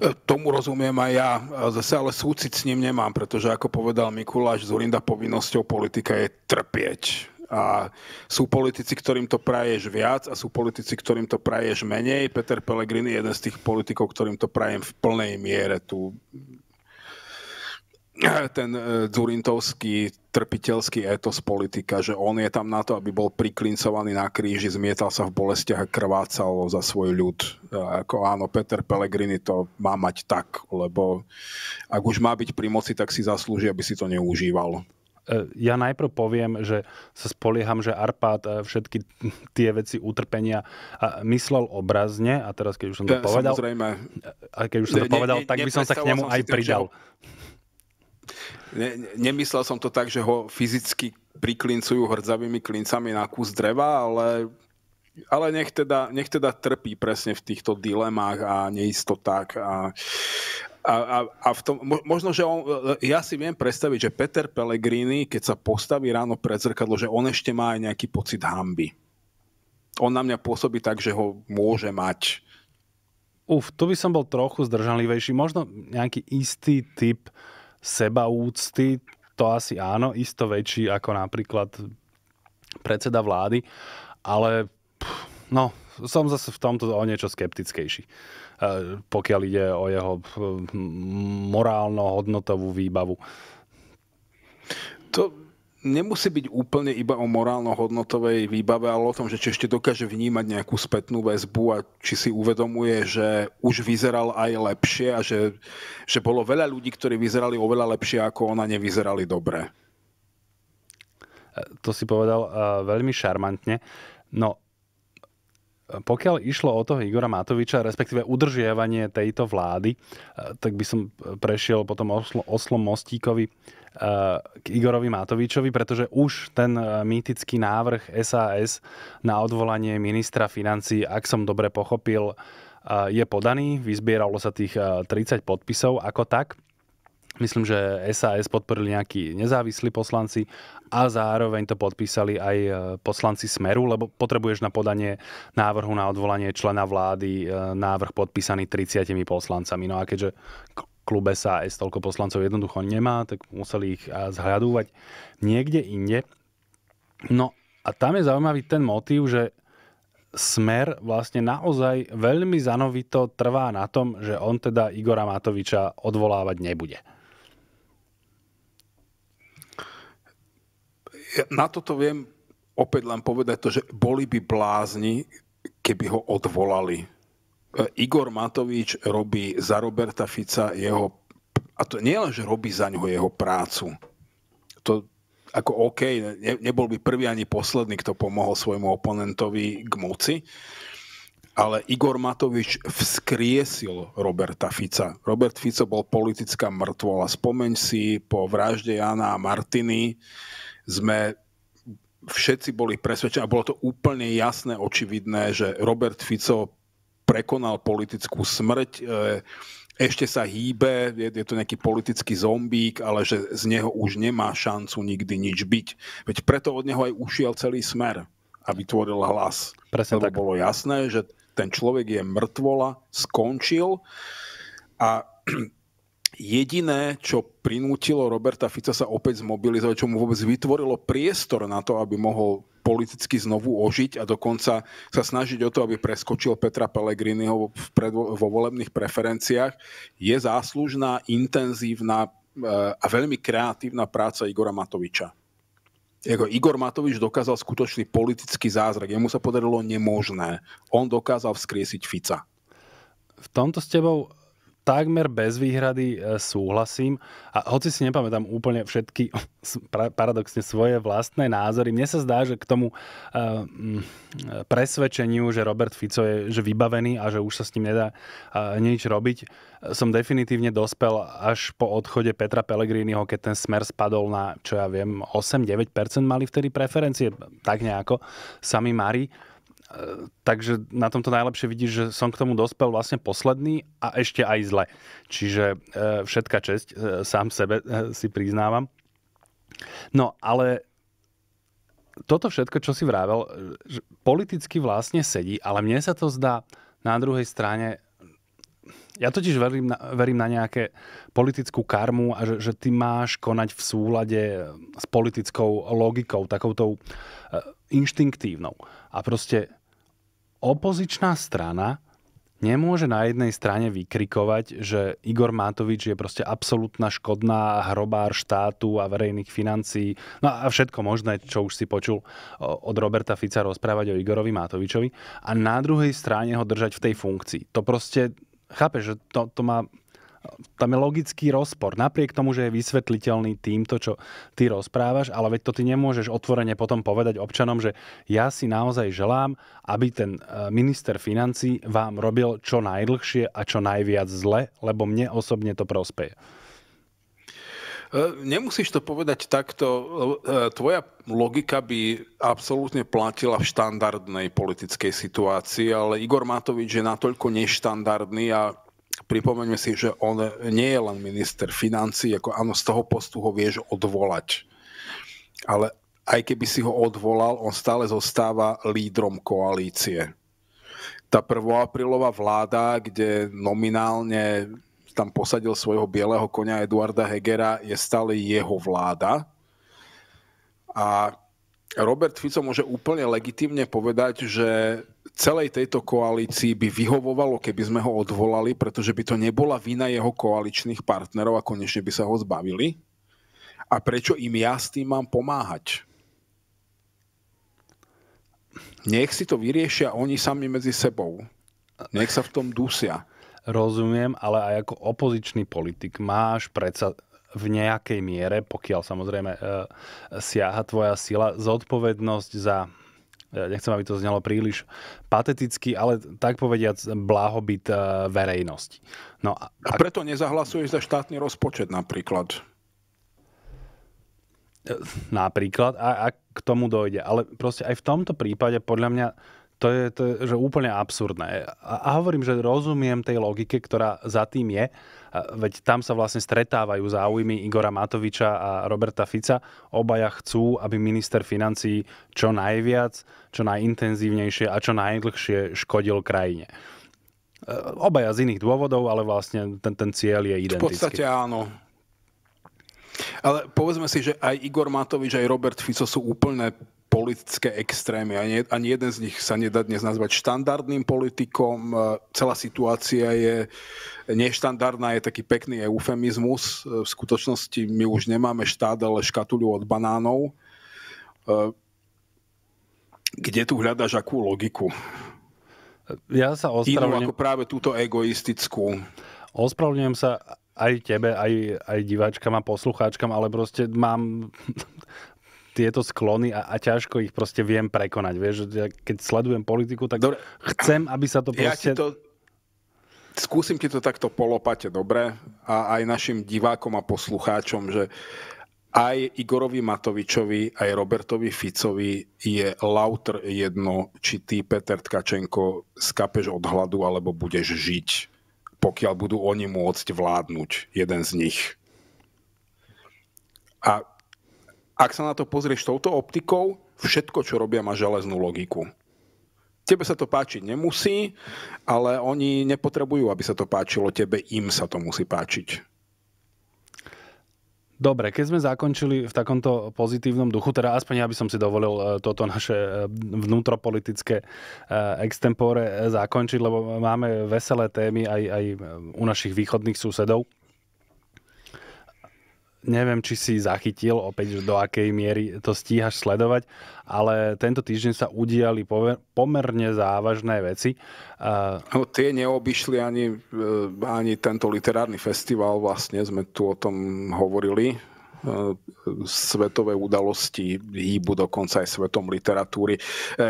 B: E, tomu rozumiem aj ja, e, zase ale súcit s ním nemám, pretože ako povedal Mikuláš Zurinda, povinnosťou politika je trpieť. A sú politici, ktorým to praješ viac a sú politici, ktorým to praješ menej. Peter Pellegrini je jeden z tých politikov, ktorým to prajem v plnej miere. Tu [clears throat] ten e, Zurintovský trpiteľský etos politika, že on je tam na to, aby bol priklincovaný na kríži, zmietal sa v bolestiach a krvácal za svoj ľud. E, ako áno, Peter Pellegrini to má mať tak, lebo ak už má byť pri moci, tak si zaslúži, aby si to neužíval.
A: E, ja najprv poviem, že sa spolieham, že Arpad všetky tie veci utrpenia myslel obrazne a teraz keď už som to povedal, Samozrejme. A keď už som to povedal, ne, ne, tak by som sa k nemu aj pridal. Čo?
B: Ne, nemyslel som to tak, že ho fyzicky priklincujú hrdzavými klincami na kus dreva, ale, ale nech, teda, nech teda trpí presne v týchto dilemách a neistotách a, a, a, a v tom, možno, že on, ja si viem predstaviť, že Peter Pellegrini, keď sa postaví ráno pred zrkadlo, že on ešte má aj nejaký pocit hamby. On na mňa pôsobí tak,
A: že ho môže mať. Uf, tu by som bol trochu zdržanlivejší. Možno nejaký istý typ sebaúcty, to asi áno, isto väčší ako napríklad predseda vlády, ale no, som zase v tomto o niečo skeptickejší, e, pokiaľ ide o jeho e, morálno-hodnotovú výbavu. To
B: nemusí byť úplne iba o morálno-hodnotovej výbave, ale o tom, že či ešte dokáže vnímať nejakú spätnú väzbu a či si uvedomuje, že už vyzeral aj lepšie a že, že bolo veľa ľudí, ktorí vyzerali oveľa lepšie, ako ona nevyzerali dobre. E,
A: to si povedal uh, veľmi šarmantne. No, e, pokiaľ išlo o toho Igora Matoviča, respektíve udržiavanie tejto vlády, tak by som prešiel potom Oslo, Oslom Mostíkovi k Igorovi Matovičovi, pretože už ten e, mýtický návrh SAS na odvolanie ministra financí, ak som dobre pochopil, e, je podaný. Vyzbieralo sa tých 30 e, podpisov ako tak. Myslím, že SAS podporili nejakí nezávislí poslanci a zároveň to podpísali aj poslanci Smeru, lebo potrebuješ na podanie návrhu na odvolanie člena vlády návrh podpísaný 30 poslancami. No a keďže klube sa aj toľko poslancov jednoducho nemá, tak museli ich eh, zhľadúvať niekde inde. No a tam je zaujímavý ten motív, že Smer vlastne naozaj veľmi zanovito trvá na tom, že on teda Igora Matoviča odvolávať nebude.
B: Ja na toto viem opäť len povedať to, že boli by blázni, keby ho odvolali Igor Matovič robí za Roberta Fica jeho... A to nie len, že robí za ňoho jeho prácu. To ako OK, ne, nebol by prvý ani posledný, kto pomohol svojmu oponentovi k moci. Ale Igor Matovič vzkriesil Roberta Fica. Robert Fico bol politická mŕtvola. Spomeň si, po vražde Jana a Martiny sme všetci boli presvedčení, a bolo to úplne jasné, očividné, že Robert Fico prekonal politickú smrť, e, ešte sa hýbe, je, je to nejaký politický zombík, ale že z neho už nemá šancu nikdy nič byť. Veď preto od neho aj ušiel celý smer a vytvoril hlas. Presne Lebo tak. bolo jasné, že ten človek je mŕtvola, skončil a [clears throat] jediné, čo prinútilo Roberta Fica sa opäť zmobilizovať, čo mu vôbec vytvorilo priestor na to, aby mohol politicky znovu ožiť a dokonca sa snažiť o to, aby preskočil Petra Pellegriniho vo volebných preferenciách, je záslužná, intenzívna e, a veľmi kreatívna práca Igora Matoviča. Jako Igor Matovič dokázal skutočný politický zázrak. Jemu sa podarilo nemožné. On dokázal vzkriesiť
A: Fica. V tomto s tebou takmer bez výhrady e, súhlasím. A hoci si nepamätám úplne všetky, [laughs] paradoxne, svoje vlastné názory, mne sa zdá, že k tomu e, e, presvedčeniu, že Robert Fico je že vybavený a že už sa s ním nedá nič robiť, som definitívne dospel až po odchode Petra Pellegriniho, keď ten smer spadol na, čo ja viem, 8-9% mali vtedy preferencie, tak nejako, sami Mari. E, takže na tomto najlepšie vidíš, že som k tomu dospel vlastne posledný a ešte aj zle. Čiže e, všetka česť e, sám sebe si priznávam. No ale toto všetko, čo si vravel, politicky vlastne sedí, ale mne sa to zdá na druhej strane ja totiž verím na, verím na nejaké politickú karmu a že, že ty máš konať v súlade s politickou logikou, takoutou inštinktívnou. A proste opozičná strana nemôže na jednej strane vykrikovať, že Igor Matovič je proste absolútna škodná hrobár štátu a verejných financií, no a všetko možné, čo už si počul od Roberta Fica rozprávať o Igorovi Matovičovi a na druhej strane ho držať v tej funkcii. To proste, chápeš, že to, to má tam je logický rozpor. Napriek tomu, že je vysvetliteľný týmto, čo ty rozprávaš, ale veď to ty nemôžeš otvorene potom povedať občanom, že ja si naozaj želám, aby ten e, minister financí vám robil čo najdlhšie a čo najviac zle, lebo mne osobne to prospeje. E,
B: nemusíš to povedať takto. E, tvoja logika by absolútne platila v štandardnej politickej situácii, ale Igor Matovič je natoľko neštandardný a pripomeňme si, že on nie je len minister financí, ako áno, z toho postu ho vieš odvolať. Ale aj keby si ho odvolal, on stále zostáva lídrom koalície. Tá prvoaprílová vláda, kde nominálne tam posadil svojho bieleho konia Eduarda Hegera, je stále jeho vláda. A Robert Fico môže úplne legitimne povedať, že celej tejto koalícii by vyhovovalo, keby sme ho odvolali, pretože by to nebola vina jeho koaličných partnerov a konečne by sa ho zbavili. A prečo im ja s tým mám pomáhať? Nech si to vyriešia oni sami medzi
A: sebou. Nech sa v tom dusia. Rozumiem, ale aj ako opozičný politik máš predsa v nejakej miere, pokiaľ samozrejme e, siaha tvoja sila, zodpovednosť za ja nechcem, aby to znelo príliš pateticky, ale tak povediať, blahobyt eh, verejnosti. No a, a preto nezahlasuješ za štátny rozpočet napríklad? Eh, napríklad, a, a k tomu dojde. Ale proste aj v tomto prípade podľa mňa to je, to je že úplne absurdné. A, a hovorím, že rozumiem tej logike, ktorá za tým je, veď tam sa vlastne stretávajú záujmy Igora Matoviča a Roberta Fica. Obaja chcú, aby minister financí čo najviac, čo najintenzívnejšie a čo najdlhšie škodil krajine. E, obaja z iných dôvodov, ale vlastne ten, ten cieľ je identický. V podstate
B: áno. Ale povedzme si, že aj Igor Matovič, aj Robert Fico sú úplné politické extrémy. Ani, ani jeden z nich sa nedá dnes nazvať štandardným politikom. E, celá situácia je neštandardná, je taký pekný eufemizmus. E, v skutočnosti my už nemáme štát, ale škatuľu od banánov. E, kde tu hľadaš akú logiku?
A: Ja sa ospravedlňujem. ako
B: práve túto egoistickú.
A: Ospravedlňujem sa aj tebe, aj, aj diváčkam a poslucháčkam, ale proste mám tieto sklony a, a ťažko ich proste viem prekonať. Vieš, ja keď sledujem politiku, tak dobre. chcem, aby sa to proste... Ja to...
B: Skúsim ti to takto polopate, dobre? A aj našim divákom a poslucháčom, že aj Igorovi Matovičovi, aj Robertovi Ficovi je lauter jedno, či ty, Peter Tkačenko, skapeš od hladu, alebo budeš žiť, pokiaľ budú oni môcť vládnuť, jeden z nich. A ak sa na to pozrieš touto optikou, všetko, čo robia, má železnú logiku. Tebe sa to páčiť nemusí, ale oni nepotrebujú, aby sa to páčilo tebe, im sa to musí páčiť.
A: Dobre, keď sme zakončili v takomto pozitívnom duchu, teda aspoň ja by som si dovolil e, toto naše e, vnútropolitické e, extempore zakončiť, lebo máme veselé témy aj, aj u našich východných susedov neviem, či si zachytil opäť, že do akej miery to stíhaš sledovať, ale tento týždeň sa udiali pomerne závažné veci. No, tie neobyšli ani, e, ani tento literárny festival,
B: vlastne sme tu o tom hovorili E, svetové udalosti, hýbu dokonca aj svetom literatúry. E,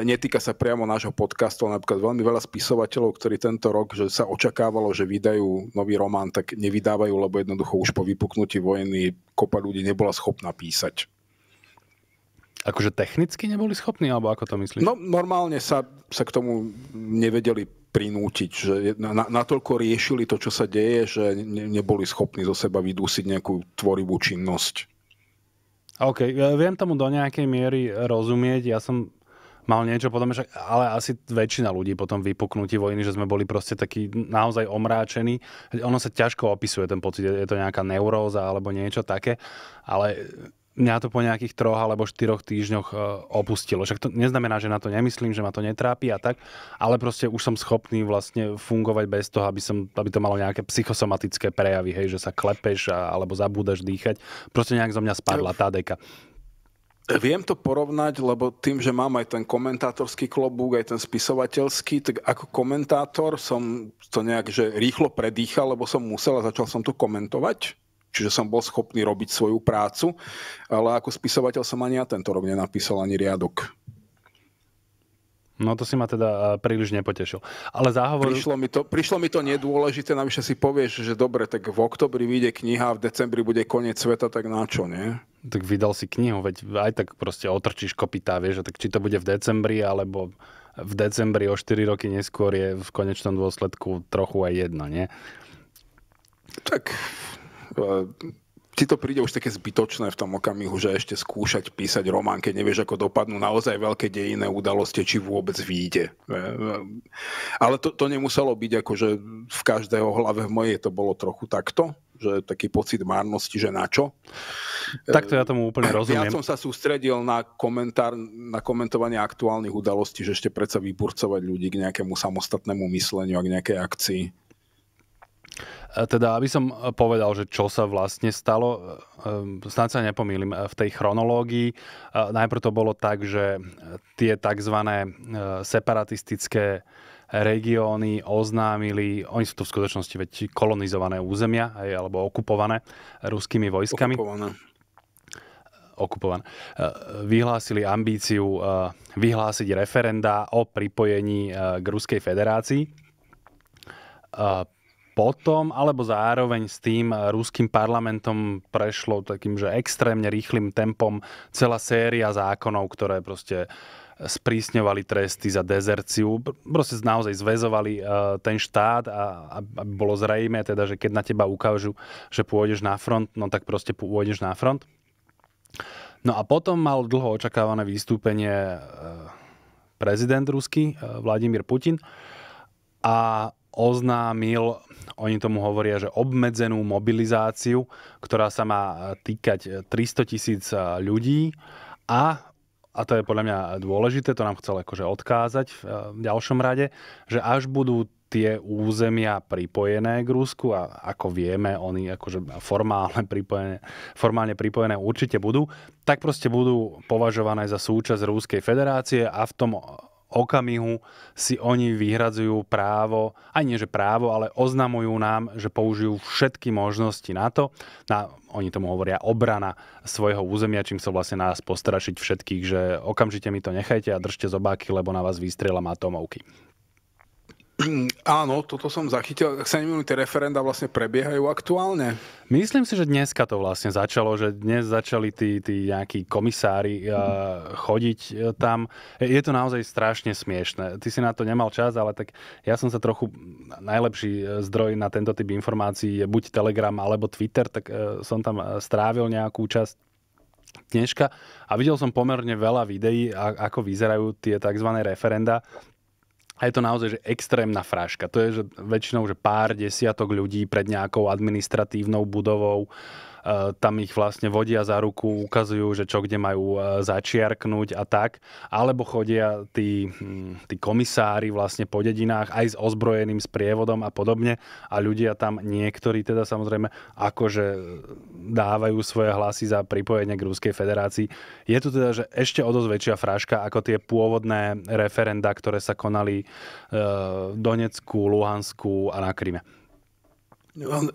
B: netýka sa priamo nášho podcastu, ale napríklad veľmi veľa spisovateľov, ktorí tento rok, že sa očakávalo, že vydajú nový román, tak nevydávajú, lebo jednoducho už po vypuknutí vojny kopa ľudí nebola schopná písať.
A: Akože technicky neboli schopní, alebo ako to myslíš?
B: No normálne sa, sa k tomu nevedeli prinútiť, že natoľko riešili to, čo sa deje, že neboli schopní zo seba vydúsiť nejakú tvorivú činnosť.
A: OK, ja viem tomu do nejakej miery rozumieť. Ja som mal niečo potom, že, ale asi väčšina ľudí potom vypuknutí vojny, že sme boli proste takí naozaj omráčení. Ono sa ťažko opisuje ten pocit, je to nejaká neuróza alebo niečo také, ale mňa to po nejakých troch alebo štyroch týždňoch e, opustilo. Však to neznamená, že na to nemyslím, že ma to netrápi a tak, ale proste už som schopný vlastne fungovať bez toho, aby, som, aby to malo nejaké psychosomatické prejavy, hej, že sa klepeš a, alebo zabúdaš dýchať. Proste nejak zo mňa spadla tá deka.
B: Viem to porovnať, lebo tým, že mám aj ten komentátorský klobúk, aj ten spisovateľský, tak ako komentátor som to nejak že rýchlo predýchal, lebo som musel a začal som to komentovať Čiže som bol schopný robiť svoju prácu, ale ako spisovateľ som ani ja tento rok
A: nenapísal ani riadok. No to si ma teda eh, príliš nepotešil.
B: Ale záhovor... Prišlo mi to, prišlo mi to nedôležité, navyše si povieš, že dobre, tak v oktobri vyjde kniha, v decembri bude koniec sveta, tak na čo, nie?
A: Tak vydal si knihu, veď aj tak proste otrčíš kopytá, vieš, tak či to bude v decembri, alebo v decembri o 4 roky neskôr je v konečnom dôsledku trochu aj jedno, nie?
B: Tak ti to príde už také zbytočné v tom okamihu, že ešte skúšať písať román, keď nevieš, ako dopadnú naozaj veľké dejinné udalosti, či vôbec vyjde. E, e, ale to, to nemuselo byť akože v každého hlave v mojej to bolo trochu takto, že taký pocit márnosti, že na čo. Takto ja tomu úplne rozumiem. Ja som sa sústredil na komentár, na komentovanie aktuálnych udalostí, že ešte predsa vyburcovať ľudí k nejakému samostatnému mysleniu a k nejakej akcii.
A: E, teda, aby som e, povedal, že čo sa vlastne stalo, e, snáď sa nepomýlim, v tej chronológii najprv to bolo tak, že tie tzv. separatistické regióny oznámili, oni sú to v skutočnosti veď kolonizované územia, aj, alebo okupované ruskými vojskami. Okupované. Okupované. Vyhlásili ambíciu vyhlásiť referenda o pripojení k Ruskej federácii potom alebo zároveň s tým ruským parlamentom prešlo takým, že extrémne rýchlým tempom celá séria zákonov, ktoré proste sprísňovali tresty za dezerciu, proste naozaj zväzovali eh, ten štát a, a bolo zrejme, teda, že keď na teba ukážu, že pôjdeš na front, no tak proste pôjdeš na front. No a potom mal dlho očakávané vystúpenie eh, prezident ruský, eh, Vladimír Putin. A oznámil, oni tomu hovoria, že obmedzenú mobilizáciu, ktorá sa má týkať 300 tisíc e, ľudí a a to je podľa mňa dôležité, to nám chcel akože odkázať e, v ďalšom rade, že až budú tie územia pripojené k Rusku a ako vieme, oni akože formálne pripojené, formálne pripojené určite budú, tak proste budú považované za súčasť Rúskej federácie a v tom okamihu si oni vyhradzujú právo, aj nie že právo, ale oznamujú nám, že použijú všetky možnosti na to, na, oni tomu hovoria obrana svojho územia, čím sa vlastne nás postrašiť všetkých, že okamžite mi to nechajte a držte zobáky, lebo na vás vystrieľam atomovky.
B: [clears throat] Áno, toto som zachytil. Ak sa nemýlim, tie referenda vlastne prebiehajú aktuálne?
A: Myslím si, že dneska to vlastne začalo, že dnes začali tí, tí nejakí komisári uh, chodiť uh, tam. E, je to naozaj strašne smiešne. Ty si na to nemal čas, ale tak ja som sa trochu... Najlepší e, zdroj na tento typ informácií je buď Telegram alebo Twitter, tak uh, som tam strávil nejakú časť dneška a videl som pomerne veľa videí, ako vyzerajú tie tzv. referenda. A je to naozaj že extrémna fráška. To je že väčšinou že pár desiatok ľudí pred nejakou administratívnou budovou Eh, tam ich vlastne vodia za ruku, ukazujú, že čo kde majú eh, začiarknúť a tak. Alebo chodia tí, hm, tí komisári vlastne po dedinách aj s ozbrojeným sprievodom a podobne a ľudia tam niektorí teda samozrejme akože eh, dávajú svoje hlasy za pripojenie k Ruskej federácii. Je tu teda, že ešte o dosť väčšia fraška ako tie pôvodné referenda, ktoré sa konali v Donecku, Luhansku a na Kryme.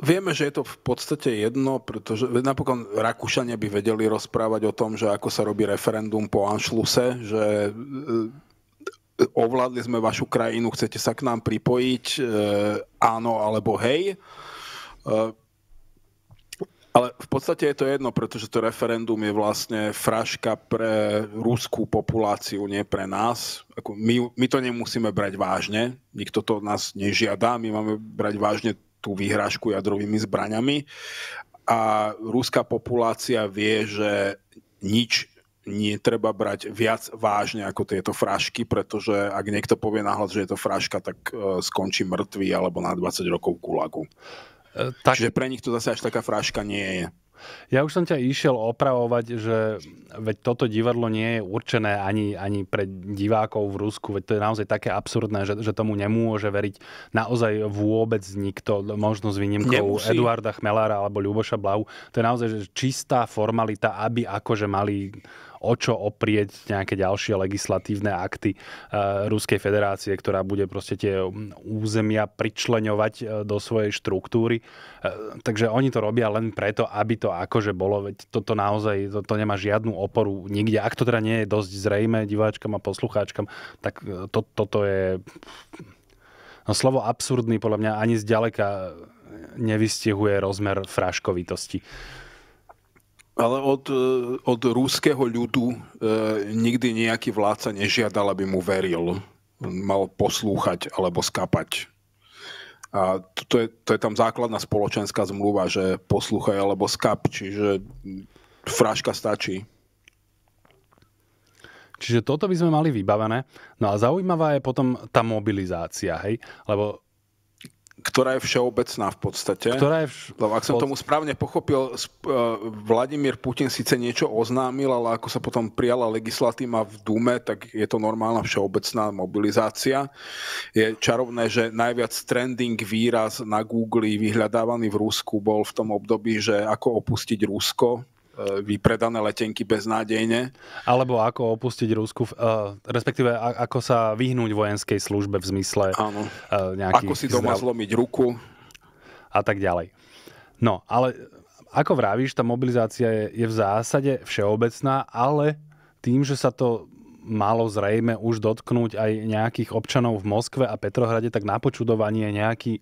B: Vieme, že je to v podstate jedno, pretože napokon Rakúšania by vedeli rozprávať o tom, že ako sa robí referendum po Anšluse, že e, ovládli sme vašu krajinu, chcete sa k nám pripojiť, e, áno alebo hej. E, ale v podstate je to jedno, pretože to referendum je vlastne fraška pre ruskú populáciu, nie pre nás. my, my to nemusíme brať vážne, nikto to od nás nežiada, my máme brať vážne tú výhražku jadrovými zbraňami a ruská populácia vie, že nič netreba brať viac vážne ako tieto frašky, pretože ak niekto povie nahlas, že je to fraška, tak e, skončí mŕtvý alebo na 20 rokov kulagu. E, tak... Čiže pre nich to zase až taká fraška nie je.
A: Ja už som ťa išiel opravovať, že veď toto divadlo nie je určené ani, ani pre divákov v Rusku, veď to je naozaj také absurdné, že, že tomu nemôže veriť naozaj vôbec nikto, možno s výnimkou Nemusí. Eduarda Chmelára alebo Ľuboša Blahu. To je naozaj že čistá formalita, aby akože mali o čo oprieť nejaké ďalšie legislatívne akty eh, Ruskej federácie, ktorá bude proste tie mm, územia pričleňovať eh, do svojej štruktúry. Eh, takže oni to robia len preto, aby to akože bolo, veď toto naozaj, toto nemá žiadnu oporu nikde. Ak to teda nie je dosť zrejme diváčkam a poslucháčkam, tak to, toto je... No, slovo absurdný podľa mňa ani zďaleka nevystihuje rozmer fraškovitosti.
B: Ale od, e, od rúského ľudu e, nikdy nejaký vládca nežiadal, aby mu veril. Mal poslúchať alebo skapať. A to je, to je tam základná spoločenská zmluva, že poslúchaj alebo skap, čiže fráška stačí.
A: Čiže toto by sme mali vybavené. No a zaujímavá je potom tá mobilizácia, hej? Lebo ktorá je všeobecná v podstate. Ktorá je vš... Lebo ak som tomu
B: správne pochopil, eh, Vladimír Putin síce niečo oznámil, ale ako sa potom prijala legislatíva v Dume, tak je to normálna všeobecná mobilizácia. Je čarovné, že najviac trending výraz na Google vyhľadávaný v Rusku bol v tom období, že ako opustiť Rusko, E, vypredané letenky beznádejne.
A: Alebo ako opustiť Rusku, uh, respektíve ako sa vyhnúť vojenskej službe v zmysle e, Áno. Uh, Ako si doma zdrav... zlomiť ruku. A tak ďalej. No, ale ako vravíš, tá mobilizácia je, je v zásade všeobecná, ale tým, že sa to malo zrejme už dotknúť aj nejakých občanov v Moskve a Petrohrade, tak na počudovanie nejakí e,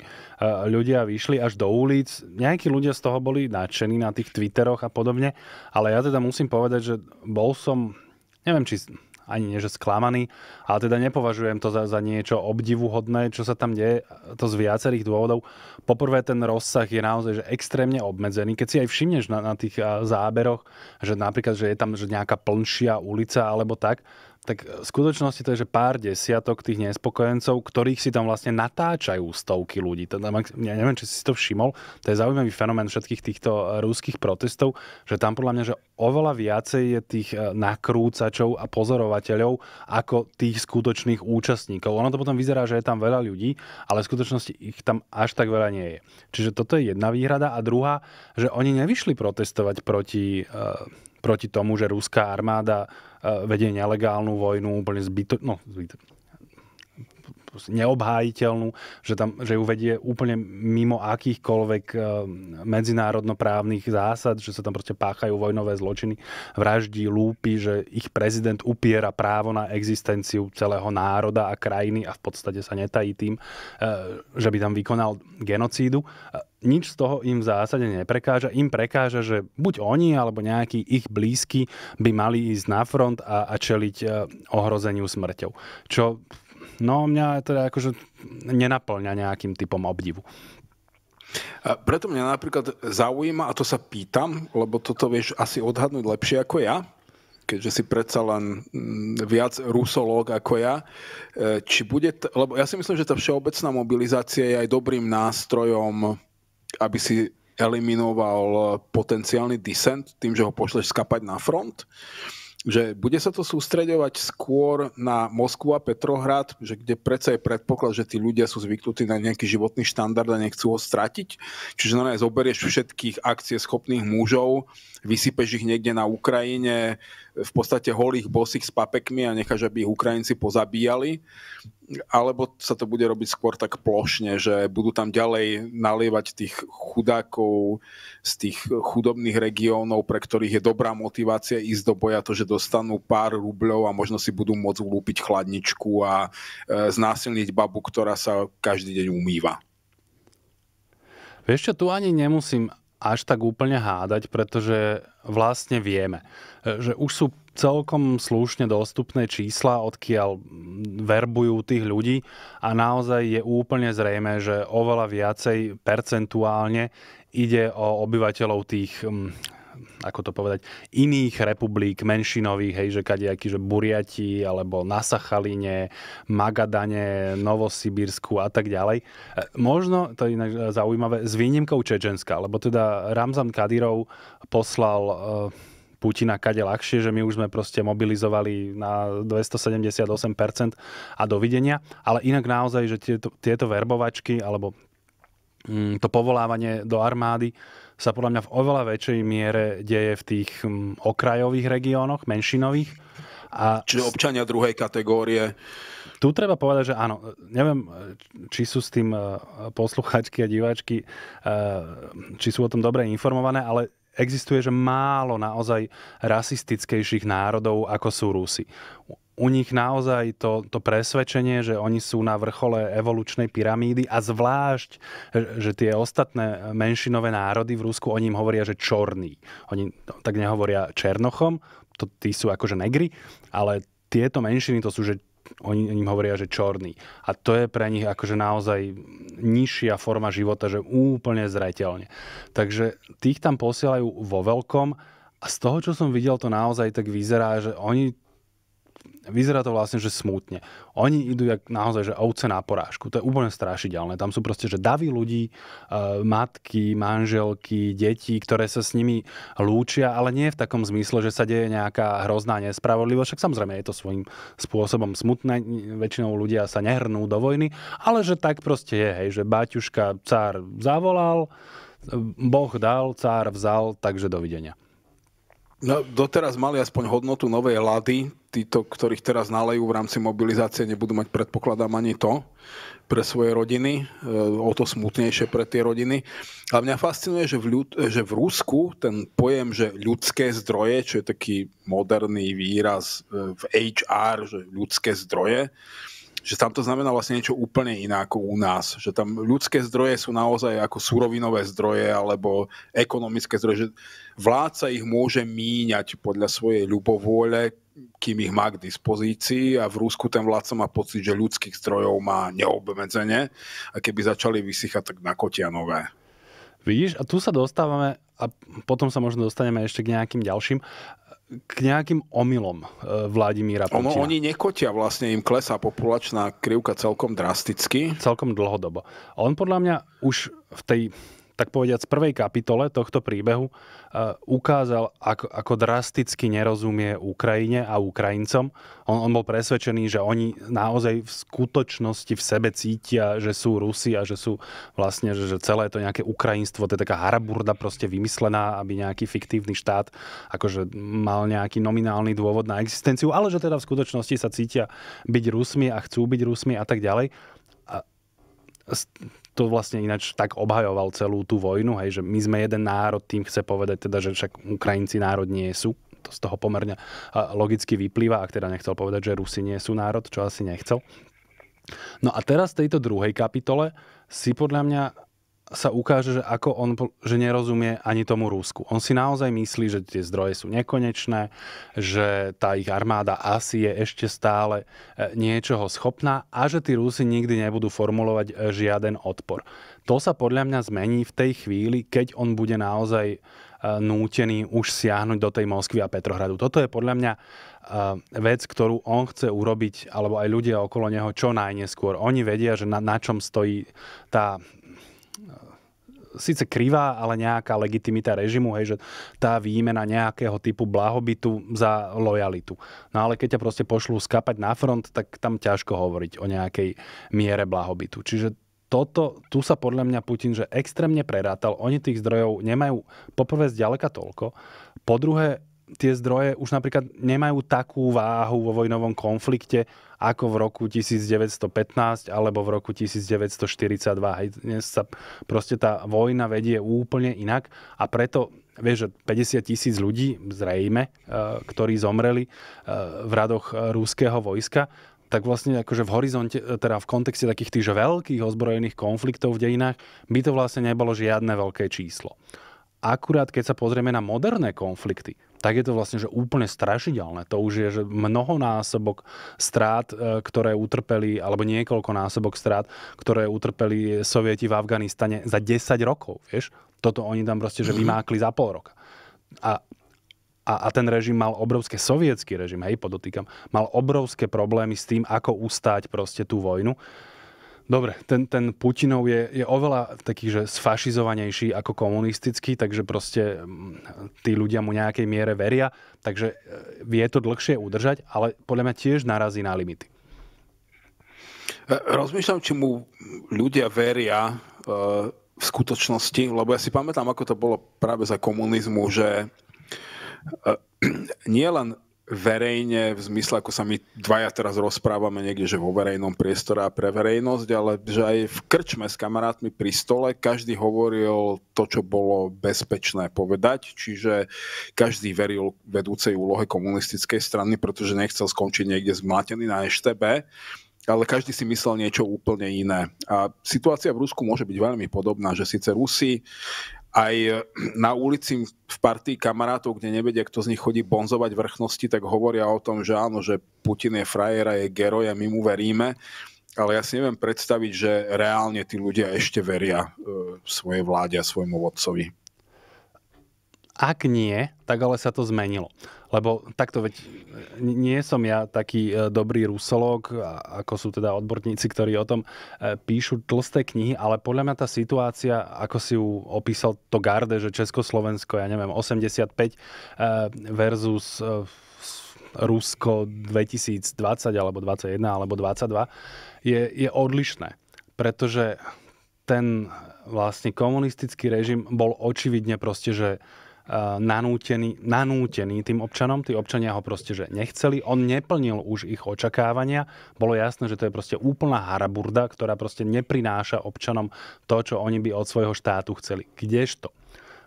A: ľudia vyšli až do ulic. Nejakí ľudia z toho boli nadšení na tých Twitteroch a podobne, ale ja teda musím povedať, že bol som, neviem či ani nie, že sklamaný, ale teda nepovažujem to za, za niečo obdivuhodné, čo sa tam deje, to z viacerých dôvodov. Poprvé, ten rozsah je naozaj že extrémne obmedzený. Keď si aj všimneš na, na tých e, záberoch, že napríklad, že je tam že nejaká plnšia ulica alebo tak, tak v skutočnosti to je, že pár desiatok tých nespokojencov, ktorých si tam vlastne natáčajú stovky ľudí. ja neviem, či si to všimol, to je zaujímavý fenomén všetkých týchto eh, rúských protestov, že tam podľa mňa, že oveľa viacej je tých eh, nakrúcačov a pozorovateľov ako tých skutočných účastníkov. Ono to potom vyzerá, že je tam veľa ľudí, ale v skutočnosti ich tam až tak veľa nie je. Čiže toto je jedna výhrada a druhá, že oni nevyšli protestovať proti, eh, proti tomu, že ruská armáda Eh, vedie nelegálnu vojnu, úplne zbyto, no, zbyto, neobhájiteľnú, že, tam, že ju vedie úplne mimo akýchkoľvek eh, medzinárodnoprávnych zásad, že sa tam proste páchajú vojnové zločiny, vraždí, lúpi, že ich prezident upiera právo na existenciu celého národa a krajiny a v podstate sa netají tým, eh, že by tam vykonal genocídu eh, nič z toho im v zásade neprekáža. Im prekáža, že buď oni alebo nejakí ich blízky by mali ísť na front a, a čeliť ohrozeniu smrťou. Čo v no mňa teda akože nenaplňa nejakým typom obdivu.
B: Preto mňa napríklad zaujíma, a to sa pýtam, lebo toto vieš asi odhadnúť lepšie ako ja, keďže si predsa len mm, viac rusológ ako ja. E, či bude, t- lebo ja si myslím, že tá všeobecná mobilizácia je aj dobrým nástrojom, aby si eliminoval potenciálny disent tým, že ho pošleš skapať na front. Uh, že bude sa to sústreďovať skôr na Moskvu a Petrohrad, že kde predsa je predpoklad, že tí ľudia sú zvyknutí na nejaký životný štandard a nechcú ho stratiť. Čiže naozaj zoberieš všetkých akcie schopných mužov, vysypeš ich niekde na Ukrajine, v podstate holých bosých s papekmi a necháš, aby ich Ukrajinci pozabíjali, alebo sa to bude robiť skôr tak plošne, že budú tam ďalej nalievať tých chudákov z tých chudobných regiónov, pre ktorých je dobrá motivácia ísť do boja, to, že dostanú pár rubľov a možno si budú môcť lúpiť chladničku a e, znásilniť babu, ktorá sa každý deň umýva.
A: Vieš čo, tu ani nemusím až tak úplne hádať, pretože vlastne vieme, e, že už sú celkom slušne dostupné čísla, odkiaľ verbujú tých ľudí a naozaj je úplne zrejme, že oveľa viacej percentuálne ide o obyvateľov tých mm, ako to povedať, iných republik menšinových, hej, že kadejakí, že Buriati, alebo na Sachaline, Magadane, Novosibirsku a tak ďalej. E, možno, to je inak e, zaujímavé, s výnimkou Čečenska, lebo teda Ramzan Kadyrov poslal e, Putina kade ľahšie, že my už sme proste mobilizovali na 278% a dovidenia. Ale inak naozaj, že tieto, tieto verbovačky alebo mm, to povolávanie do armády sa podľa mňa v oveľa väčšej miere deje v tých mm, okrajových regiónoch, menšinových. A Čiže občania
B: druhej kategórie.
A: Tu treba povedať, že áno, neviem, či sú s tým e, posluchačky a diváčky, e, či sú o tom dobre informované, ale existuje, že málo naozaj rasistickejších národov, ako sú Rusi u nich naozaj to, to presvedčenie, že oni sú na vrchole evolučnej pyramídy a zvlášť, že tie ostatné menšinové národy v Rusku, oni im hovoria, že čorní. Oni tak nehovoria černochom, to, tí sú akože negri, ale tieto menšiny to sú, že oni im hovoria, že čorný. A to je pre nich akože naozaj nižšia forma života, že úplne zretelne. Takže tých tam posielajú vo veľkom a z toho, čo som videl, to naozaj tak vyzerá, že oni vyzerá to vlastne, že smutne. Oni idú jak naozaj, že ovce na porážku. To je úplne strašidelné. Tam sú proste, že daví ľudí, e, matky, manželky, deti, ktoré sa s nimi lúčia, ale nie v takom zmysle, že sa deje nejaká hrozná nespravodlivosť. Však samozrejme je to svojím spôsobom smutné. Väčšinou ľudia sa nehrnú do vojny, ale že tak proste je, hej, že Baťuška cár zavolal, Boh dal, cár vzal, takže dovidenia.
B: No, doteraz mali aspoň hodnotu novej lady, títo, ktorých teraz nalejú v rámci mobilizácie, nebudú mať predpokladám ani to pre svoje rodiny, e, o to smutnejšie pre tie rodiny. A mňa fascinuje, že v, ľud, že v Rusku ten pojem, že ľudské zdroje, čo je taký moderný výraz e, v HR, že ľudské zdroje, že tam to znamená vlastne niečo úplne iné ako u nás. Že tam ľudské zdroje sú naozaj ako surovinové zdroje alebo ekonomické zdroje. Že vládca ich môže míňať podľa svojej ľubovôle, kým ich má k dispozícii a v Rusku ten vládca má pocit, že ľudských strojov má neobmedzenie a keby začali vysychať, tak nakotia nové.
A: Vidíš, a tu sa dostávame, a potom sa možno dostaneme ešte k nejakým ďalším, k nejakým omylom e, Vladimíra Putina. Ono, oni nekotia, vlastne im klesá populačná krivka celkom drasticky. Celkom dlhodobo. A on podľa mňa už v tej tak povediať z prvej kapitole tohto príbehu eh, ukázal, ako, ako drasticky nerozumie Ukrajine a Ukrajincom. On, on bol presvedčený, že oni naozaj v skutočnosti v sebe cítia, že sú Rusi a že sú vlastne, že, že celé to nejaké Ukrajinstvo, to je taká haraburda proste vymyslená, aby nejaký fiktívny štát akože mal nejaký nominálny dôvod na existenciu, ale že teda v skutočnosti sa cítia byť Rusmi a chcú byť Rusmi a tak ďalej to vlastne ináč tak obhajoval celú tú vojnu, hej, že my sme jeden národ, tým chce povedať teda, že však Ukrajinci národ nie sú. To z toho pomerne logicky vyplýva, ak teda nechcel povedať, že Rusi nie sú národ, čo asi nechcel. No a teraz v tejto druhej kapitole si podľa mňa sa ukáže, že ako on že nerozumie ani tomu Rusku. On si naozaj myslí, že tie zdroje sú nekonečné, že tá ich armáda asi je ešte stále e, niečoho schopná a že tí Rúsi nikdy nebudú formulovať e, žiaden odpor. To sa podľa mňa zmení v tej chvíli, keď on bude naozaj e, nútený už siahnuť do tej Moskvy a Petrohradu. Toto je podľa mňa vec, ktorú on chce urobiť, alebo aj ľudia okolo neho čo najneskôr. Oni vedia, že na, na čom stojí tá síce krivá, ale nejaká legitimita režimu, hej, že tá výmena nejakého typu blahobytu za lojalitu. No ale keď ťa proste pošlú skapať na front, tak tam ťažko hovoriť o nejakej miere blahobytu. Čiže toto, tu sa podľa mňa Putin, že extrémne prerátal. Oni tých zdrojov nemajú poprvé zďaleka toľko, po druhé tie zdroje už napríklad nemajú takú váhu vo vojnovom konflikte, ako v roku 1915 alebo v roku 1942. Hej, dnes sa proste tá vojna vedie úplne inak a preto vieš, že 50 tisíc ľudí, zrejme, e, ktorí zomreli e, v radoch rúského vojska, tak vlastne akože v horizonte, e, teda v kontexte takých tých veľkých ozbrojených konfliktov v dejinách by to vlastne nebolo žiadne veľké číslo akurát keď sa pozrieme na moderné konflikty, tak je to vlastne že úplne strašidelné. To už je že mnohonásobok strát, e, ktoré utrpeli, alebo niekoľkonásobok strát, ktoré utrpeli sovieti v Afganistane za 10 rokov. Vieš? Toto oni tam proste že mhm. vymákli za pol roka. A a, a ten režim mal obrovské, sovietský režim, hej, podotýkam, mal obrovské problémy s tým, ako ustať proste tú vojnu. Dobre, ten, ten Putinov je, je oveľa taký, že sfašizovanejší ako komunistický, takže proste mm, tí ľudia mu nejakej miere veria, takže e, vie to dlhšie udržať, ale podľa mňa tiež narazí na limity. E, rozmýšľam,
B: či mu ľudia veria e, v skutočnosti, lebo ja si pamätám, ako to bolo práve za komunizmu, že [clears throat] nie len verejne, v zmysle, ako sa my dvaja teraz rozprávame niekde, že vo verejnom priestore a pre verejnosť, ale že aj v krčme s kamarátmi pri stole každý hovoril to, čo bolo bezpečné povedať, čiže každý veril vedúcej úlohe komunistickej strany, pretože nechcel skončiť niekde zmlatený na EŠTB, ale každý si myslel niečo úplne iné. A situácia v Rusku môže byť veľmi podobná, že síce Rusi aj eh, na ulici v partii kamarátov, kde nevedia, kto z nich chodí bonzovať vrchnosti, tak hovoria o tom, že áno, že Putin je frajera, je geroj a my mu veríme. Ale ja si neviem predstaviť, že reálne tí ľudia ešte veria e, svojej vláde a svojmu vodcovi.
A: Ak nie, tak ale sa to zmenilo. Lebo takto veď nie som ja taký e, dobrý rusolog, ako sú teda odborníci, ktorí o tom e, píšu tlsté knihy, ale podľa mňa tá situácia, ako si ju opísal to garde, že Československo, ja neviem, 85 e, versus Rusko 2020 alebo 21 alebo 22 je, je odlišné. Pretože ten vlastne komunistický režim bol očividne proste, že nanútený, eh, nanútený tým občanom. Tí občania ho proste že nechceli. On neplnil už ich očakávania. Bolo jasné, že to je proste úplná haraburda, ktorá proste neprináša občanom to, čo oni by od svojho štátu chceli. Kdežto?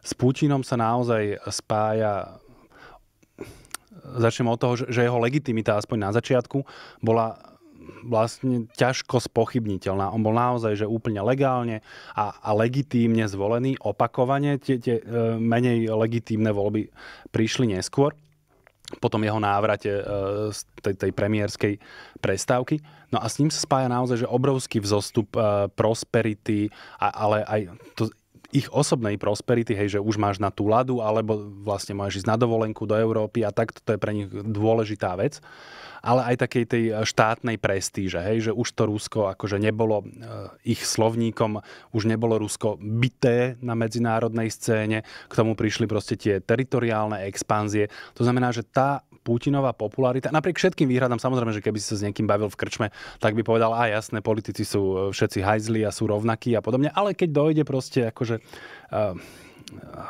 A: S Putinom sa naozaj spája začnem od toho, že jeho legitimita aspoň na začiatku bola vlastne ťažko spochybniteľná. On bol naozaj že úplne legálne a, a legitímne zvolený opakovane. Tie, tie e, menej legitímne voľby prišli neskôr po tom jeho návrate e, z tej, tej premiérskej prestávky. No a s ním sa spája naozaj že obrovský vzostup e, prosperity, ale aj to ich osobnej prosperity, hej, že už máš na tú ladu, alebo vlastne môžeš ísť na dovolenku do Európy a tak, to je pre nich dôležitá vec. Ale aj takej tej e, štátnej prestíže, hej, že už to Rusko akože nebolo e, ich slovníkom, už nebolo Rusko bité na medzinárodnej scéne, k tomu prišli proste tie teritoriálne expanzie. To znamená, že tá Putinová popularita, napriek všetkým výhradám, samozrejme, že keby si sa s niekým bavil v krčme, tak by povedal, a jasné, politici sú e, všetci hajzli a sú rovnakí a podobne, ale keď dojde proste akože e,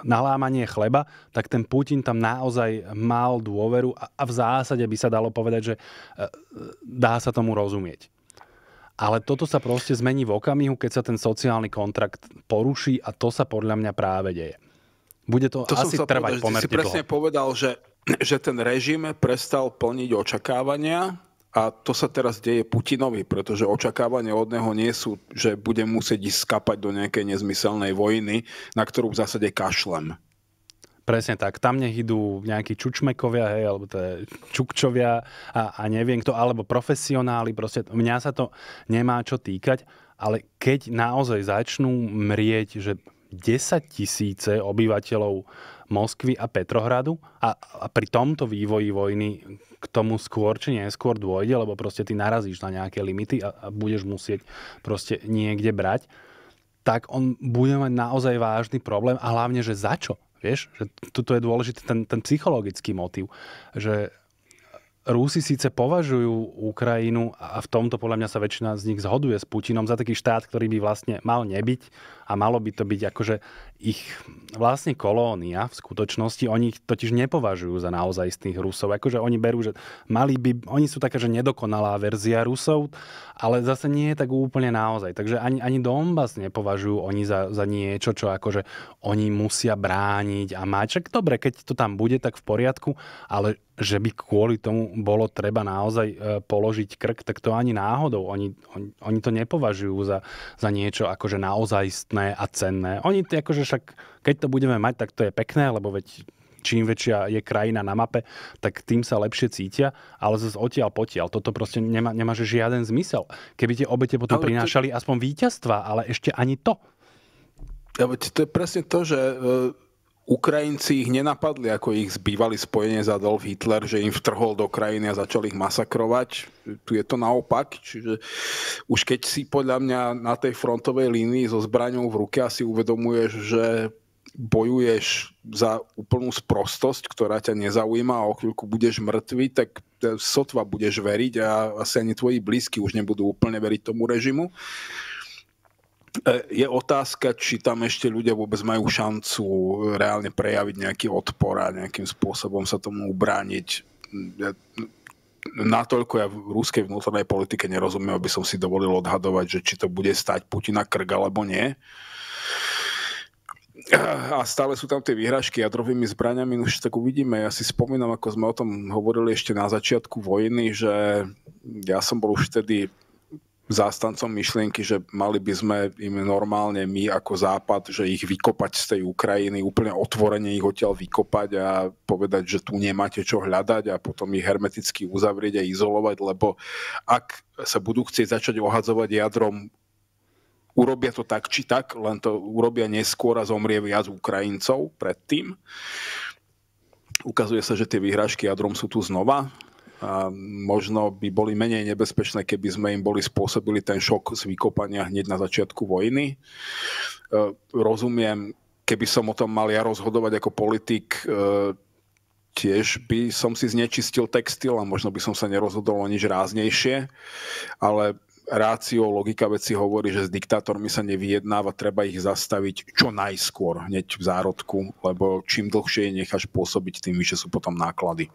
A: nalámanie chleba, tak ten Putin tam naozaj mal dôveru a v zásade by sa dalo povedať, že e, dá sa tomu rozumieť. Ale toto sa proste zmení v okamihu, keď sa ten sociálny kontrakt poruší a to sa podľa mňa práve deje. Bude to, to asi trvať povedal, pomerne dlho. si presne
B: dlho. povedal, že že ten režim prestal plniť očakávania a to sa teraz deje Putinovi, pretože očakávania od neho nie sú, že bude musieť ísť skapať do nejakej nezmyselnej vojny, na ktorú v zásade kašlem.
A: Presne tak, tam nech idú nejakí čučmekovia, hej, alebo to čukčovia a, a neviem kto, alebo profesionáli, proste mňa sa to nemá čo týkať, ale keď naozaj začnú mrieť, že 10 tisíce obyvateľov Moskvy a Petrohradu a, a pri tomto vývoji vojny k tomu skôr či neskôr dôjde, lebo proste ty narazíš na nejaké limity a, a budeš musieť proste niekde brať, tak on bude mať naozaj vážny problém a hlavne, že za čo? Vieš, že tuto je dôležitý ten, ten psychologický motív, že Rúsi síce považujú Ukrajinu a v tomto podľa mňa sa väčšina z nich zhoduje s Putinom za taký štát, ktorý by vlastne mal nebyť a malo by to byť akože ich vlastne kolónia v skutočnosti. Oni ich totiž nepovažujú za naozaj istých Rusov. Akože oni berú, že mali by, oni sú taká, že nedokonalá verzia Rusov, ale zase nie je tak úplne naozaj. Takže ani, ani Donbass nepovažujú oni za, za niečo, čo akože oni musia brániť a mať. Čak dobre, keď to tam bude, tak v poriadku, ale že by kvôli tomu bolo treba naozaj e, položiť krk, tak to ani náhodou. Oni, oni, oni to nepovažujú za, za niečo akože naozajstné a cenné. Oni to akože však, keď to budeme mať, tak to je pekné, lebo veď čím väčšia je krajina na mape, tak tým sa lepšie cítia, ale zase odtiaľ potiaľ. Toto proste nemá, nemá že žiaden zmysel. Keby tie obete potom ale prinášali to... aspoň víťazstva, ale ešte ani to. Ja, to je presne to, že e,
B: Ukrajinci ich nenapadli, ako ich zbývali spojenie za Adolf Hitler, že im vtrhol do krajiny a začal ich masakrovať. Tu je to naopak, čiže už keď si podľa mňa na tej frontovej línii so zbraňou v ruke asi uvedomuješ, že bojuješ za úplnú sprostosť, ktorá ťa nezaujíma a o chvíľku budeš mŕtvy, tak e, sotva budeš veriť a asi ani tvoji blízky už nebudú úplne veriť tomu režimu. E, je otázka, či tam ešte ľudia vôbec majú šancu reálne prejaviť nejaký odpor a nejakým spôsobom sa tomu ubrániť. Ja, natoľko ja v ruskej vnútornej politike nerozumiem, aby som si dovolil odhadovať, že či to bude stať Putina krk alebo nie a stále sú tam tie výhražky jadrovými zbraniami, už tak uvidíme. Ja si spomínam, ako sme o tom hovorili ešte na začiatku vojny, že ja som bol už vtedy zástancom myšlienky, že mali by sme im normálne my ako Západ, že ich vykopať z tej Ukrajiny, úplne otvorene ich odtiaľ vykopať a povedať, že tu nemáte čo hľadať a potom ich hermeticky uzavrieť a izolovať, lebo ak sa budú chcieť začať ohadzovať jadrom, urobia to tak či tak, len to urobia neskôr a zomrie viac Ukrajincov predtým. Ukazuje sa, že tie vyhrážky jadrom sú tu znova a možno by boli menej nebezpečné, keby sme im boli spôsobili ten šok z vykopania hneď na začiatku vojny. E, rozumiem, keby som o tom mal ja rozhodovať ako politik, e, tiež by som si znečistil textil a možno by som sa nerozhodol o nič ráznejšie, ale rácio, logika veci hovorí, že s diktátormi sa nevyjednáva, treba ich zastaviť čo najskôr, hneď v zárodku, lebo čím dlhšie ich necháš pôsobiť, tým vyššie sú potom náklady.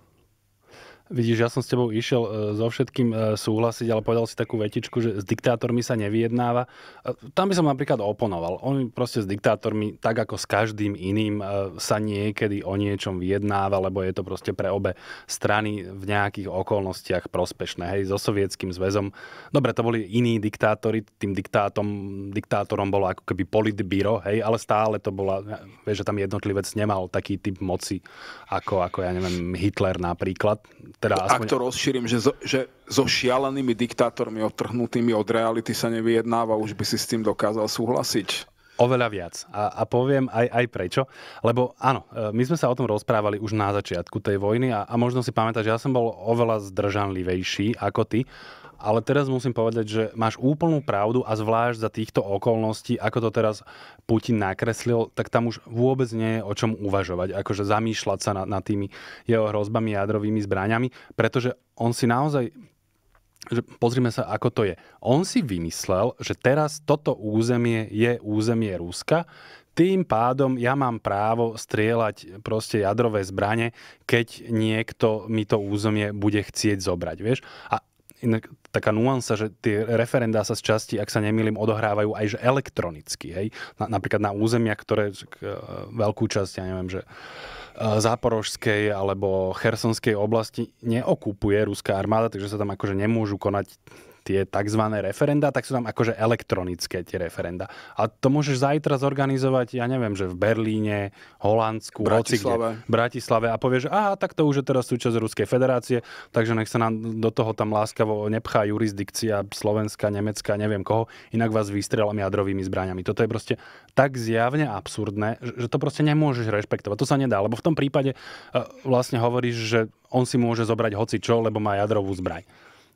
A: Vidíš, ja som s tebou išiel e, so všetkým e, súhlasiť, ale povedal si takú vetičku, že s diktátormi sa nevyjednáva. E, tam by som napríklad oponoval. On proste s diktátormi, tak ako s každým iným, sa niekedy o niečom vyjednáva, lebo je to proste pre obe strany v nejakých okolnostiach prospešné. Hej, so sovietským zväzom. Dobre, to boli iní diktátori, tým diktátom, diktátorom bolo ako keby politbíro, hej, ale stále to bola, vieš, že tam jednotlivec nemal taký typ moci, ako, ako ja neviem, Hitler napríklad teda aspoň... Ak to
B: rozšírim, že, so, že so šialenými diktátormi odtrhnutými od reality sa nevyjednáva, už by si s tým dokázal súhlasiť.
A: Oveľa viac. A, a poviem aj, aj prečo. Lebo áno, e, my sme sa o tom rozprávali už na začiatku tej vojny a, a možno si pamätáš, že ja som bol oveľa zdržanlivejší ako ty ale teraz musím povedať, že máš úplnú pravdu a zvlášť za týchto okolností, ako to teraz Putin nakreslil, tak tam už vôbec nie je o čom uvažovať, akože zamýšľať sa nad, nad tými jeho hrozbami jadrovými zbraniami, pretože on si naozaj že pozrime sa, ako to je. On si vymyslel, že teraz toto územie je územie Ruska, tým pádom ja mám právo strieľať proste jadrové zbranie, keď niekto mi to územie bude chcieť zobrať, vieš? A inak taká nuansa, že tie referendá sa z časti, ak sa nemýlim, odohrávajú aj že elektronicky. Hej? Na, napríklad na územia, ktoré k, e, veľkú časť, ja neviem, že e, záporožskej alebo chersonskej oblasti neokupuje ruská armáda, takže sa tam akože nemôžu konať tie tzv. referenda, tak sú tam akože elektronické tie referenda. A to môžeš zajtra zorganizovať, ja neviem, že v Berlíne, Holandsku, Bratislave. Bratislave a povieš, že aha, tak to už je teraz súčasť Ruskej federácie, takže nech sa nám do toho tam láskavo nepchá jurisdikcia Slovenska, Nemecka, neviem koho, inak vás vystrelám jadrovými zbraniami. Toto je proste tak zjavne absurdné, že to proste nemôžeš rešpektovať. To sa nedá, lebo v tom prípade eh, vlastne hovoríš, že on si môže zobrať hoci čo, lebo má jadrovú zbraň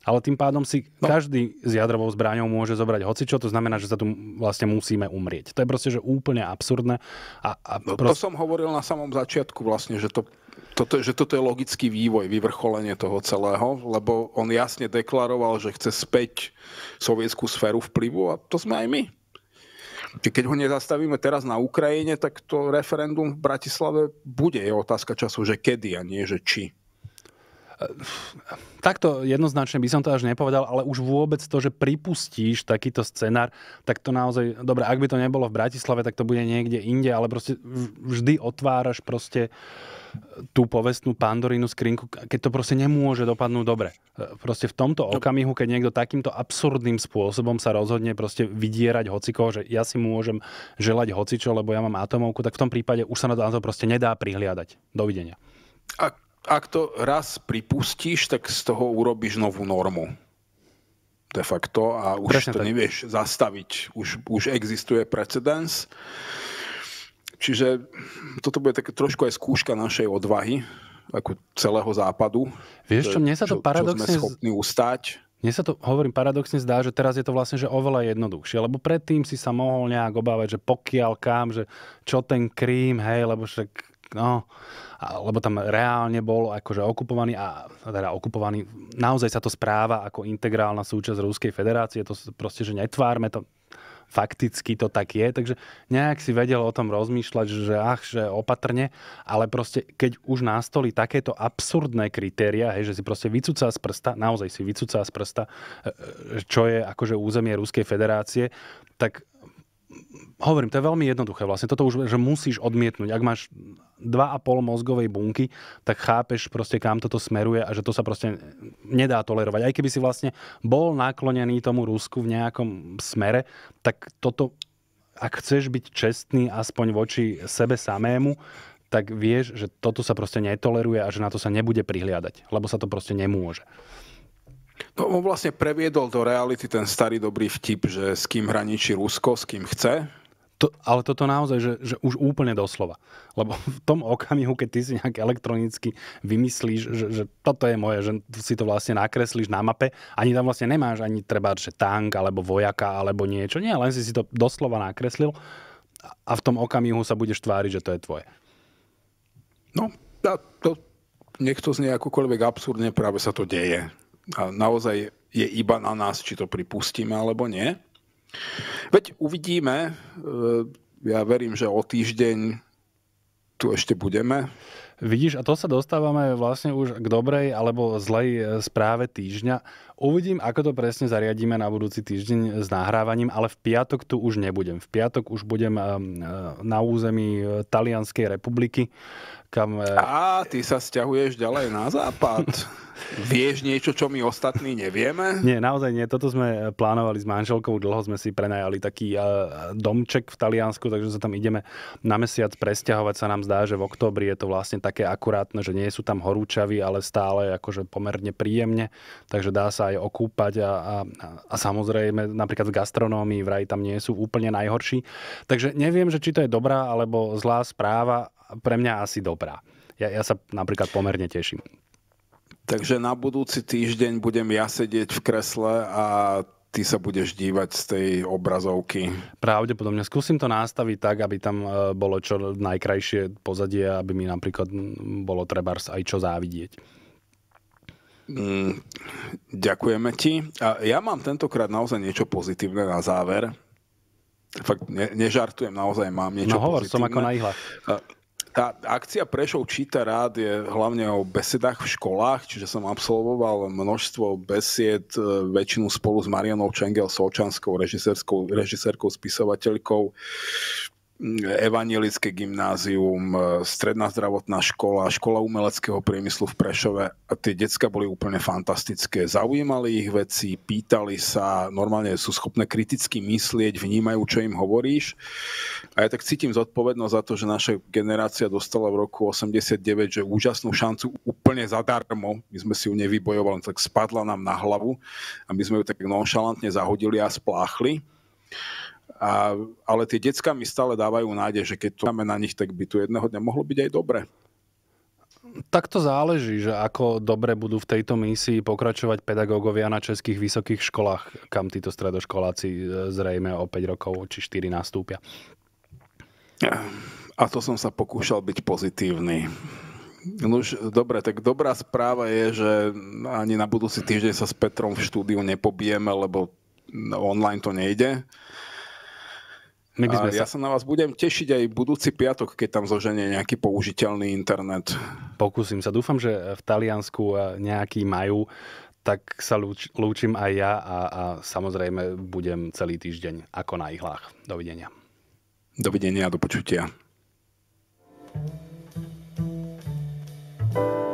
A: ale tým pádom si no. každý s jadrovou zbraňou môže zobrať hocičo, to znamená, že sa tu vlastne musíme umrieť. To je proste že úplne absurdné. A, a no, To
B: som hovoril na samom začiatku vlastne, že, to, toto, že toto je logický vývoj, vyvrcholenie toho celého, lebo on jasne deklaroval, že chce späť sovietskú sféru vplyvu a to sme aj my. Keď ho nezastavíme teraz na Ukrajine, tak to referendum v Bratislave bude. Je otázka času, že kedy a nie, že či. Ehm,
A: takto jednoznačne by som to až nepovedal, ale už vôbec to, že pripustíš takýto scenár, tak to naozaj, dobre, ak by to nebolo v Bratislave, tak to bude niekde inde, ale proste vždy otváraš proste e, tú povestnú pandorínu skrinku, keď to proste nemôže dopadnúť dobre. E, proste v tomto no. okamihu, keď niekto takýmto absurdným spôsobom sa rozhodne proste vydierať hociko, že ja si môžem želať hocičo, lebo ja mám atomovku, tak v tom prípade už sa na to proste nedá prihliadať. Dovidenia.
B: A ak to raz pripustíš, tak z toho urobíš novú normu. De facto a už Prečne to tak. nevieš zastaviť. Už, už existuje precedens. Čiže toto bude také trošku aj skúška našej odvahy, ako celého západu. Vieš čo, mne sa to čo, paradoxne... Čo sme schopní ustať.
A: Mne sa to, hovorím, paradoxne zdá, že teraz je to vlastne že oveľa jednoduchšie, lebo predtým si sa mohol nejak obávať, že pokiaľ kam, že čo ten krím, hej, lebo však no, lebo tam reálne bol akože okupovaný a teda okupovaný, naozaj sa to správa ako integrálna súčasť Ruskej federácie, to proste, že netvárme to, fakticky to tak je, takže nejak si vedel o tom rozmýšľať, že ach, že opatrne, ale proste keď už nastoli takéto absurdné kritéria, hej, že si proste vycúca z prsta, naozaj si vycúca z prsta, e, e, čo je akože územie Ruskej federácie, tak hovorím, to je veľmi jednoduché. Vlastne toto už, že musíš odmietnúť. Ak máš pol mozgovej bunky, tak chápeš proste, kam toto smeruje a že to sa proste nedá tolerovať. Aj keby si vlastne bol naklonený tomu Rusku v nejakom smere, tak toto, ak chceš byť čestný aspoň voči sebe samému, tak vieš, že toto sa proste netoleruje a že na to sa nebude prihliadať, lebo sa to proste nemôže.
B: No on vlastne previedol do reality ten starý dobrý vtip, že s kým hraničí Rusko,
A: s kým chce, to, ale toto naozaj, že, že už úplne doslova. Lebo v tom okamihu, keď ty si nejak elektronicky vymyslíš, že, že toto je moje, že si to vlastne nakreslíš na mape, ani tam vlastne nemáš ani treba, že tank, alebo vojaka, alebo niečo. Nie, len si si to doslova nakreslil a v tom okamihu sa budeš tváriť, že to je tvoje. No, to, nech to znie akokoľvek absurdne, práve sa to deje.
B: A naozaj je iba na nás, či to pripustíme alebo nie. Veď
A: uvidíme, e, ja verím, že o týždeň tu ešte budeme. Vidíš, a to sa dostávame vlastne už k dobrej alebo zlej e, správe týždňa. Uvidím, ako to presne zariadíme na budúci týždeň s nahrávaním, ale v piatok tu už nebudem. V piatok už budem e, na území Talianskej republiky kam... E,
B: a ty sa stiahuješ ďalej na západ. [laughs] Vieš niečo, čo my ostatní nevieme?
A: Nie, naozaj nie. Toto sme e, plánovali s manželkou. Dlho sme si prenajali taký e, domček v Taliansku, takže sa tam ideme na mesiac presťahovať. Sa nám zdá, že v oktobri je to vlastne také akurátne, že nie sú tam horúčavy, ale stále akože pomerne príjemne. Takže dá sa aj okúpať a, a, a samozrejme napríklad v gastronómii vraj tam nie sú úplne najhorší. Takže neviem, že či to je dobrá alebo zlá správa, pre mňa asi dobrá. Ja, ja sa napríklad pomerne teším.
B: Takže na budúci týždeň budem ja sedieť v kresle a ty sa budeš dívať z tej obrazovky.
A: Pravdepodobne. Skúsim to nastaviť tak, aby tam e, bolo čo najkrajšie pozadie, aby mi napríklad bolo trebárs aj čo závidieť.
B: Mm, ďakujeme ti. A ja mám tentokrát naozaj niečo pozitívne na záver. Fakt, ne, nežartujem, naozaj mám niečo no, hovor, pozitívne. som ako na ihlách tá akcia Prešov číta rád je hlavne o besedách v školách, čiže som absolvoval množstvo besied, e, väčšinu spolu s Marianou Čengel Solčanskou, režisérskou, režisérkou, spisovateľkou evangelické gymnázium, e, stredná zdravotná škola, škola umeleckého priemyslu v Prešove. A tie decka boli úplne fantastické. Zaujímali ich veci, pýtali sa, normálne sú schopné kriticky myslieť, vnímajú, čo im hovoríš. A ja tak cítim zodpovednosť za to, že naša generácia dostala v roku 89, že úžasnú šancu úplne zadarmo. My sme si ju nevybojovali, tak spadla nám na hlavu a my sme ju tak nonšalantne zahodili a spláchli. A, ale tie decka mi stále dávajú nádej, že keď to máme na nich, tak by tu jedného dňa mohlo byť aj dobre.
A: Tak to záleží, že ako dobre budú v tejto misii pokračovať pedagógovia na českých vysokých školách, kam títo stredoškoláci e, zrejme o 5 rokov či 4 nastúpia. A to som sa pokúšal byť pozitívny.
B: Nož, dobre, tak dobrá správa je, že ani na budúci týždeň sa s Petrom v štúdiu nepobijeme, lebo online to nejde.
A: My by sme a sa... ja sa na vás budem tešiť aj budúci piatok, keď tam zloženie nejaký použiteľný internet. Pokúsim sa. Dúfam, že v Taliansku eh, nejaký majú, tak sa lúč, lúčim aj ja a, a samozrejme budem celý týždeň ako na ihlách. Dovidenia. Dovidenia a do počutia. thank you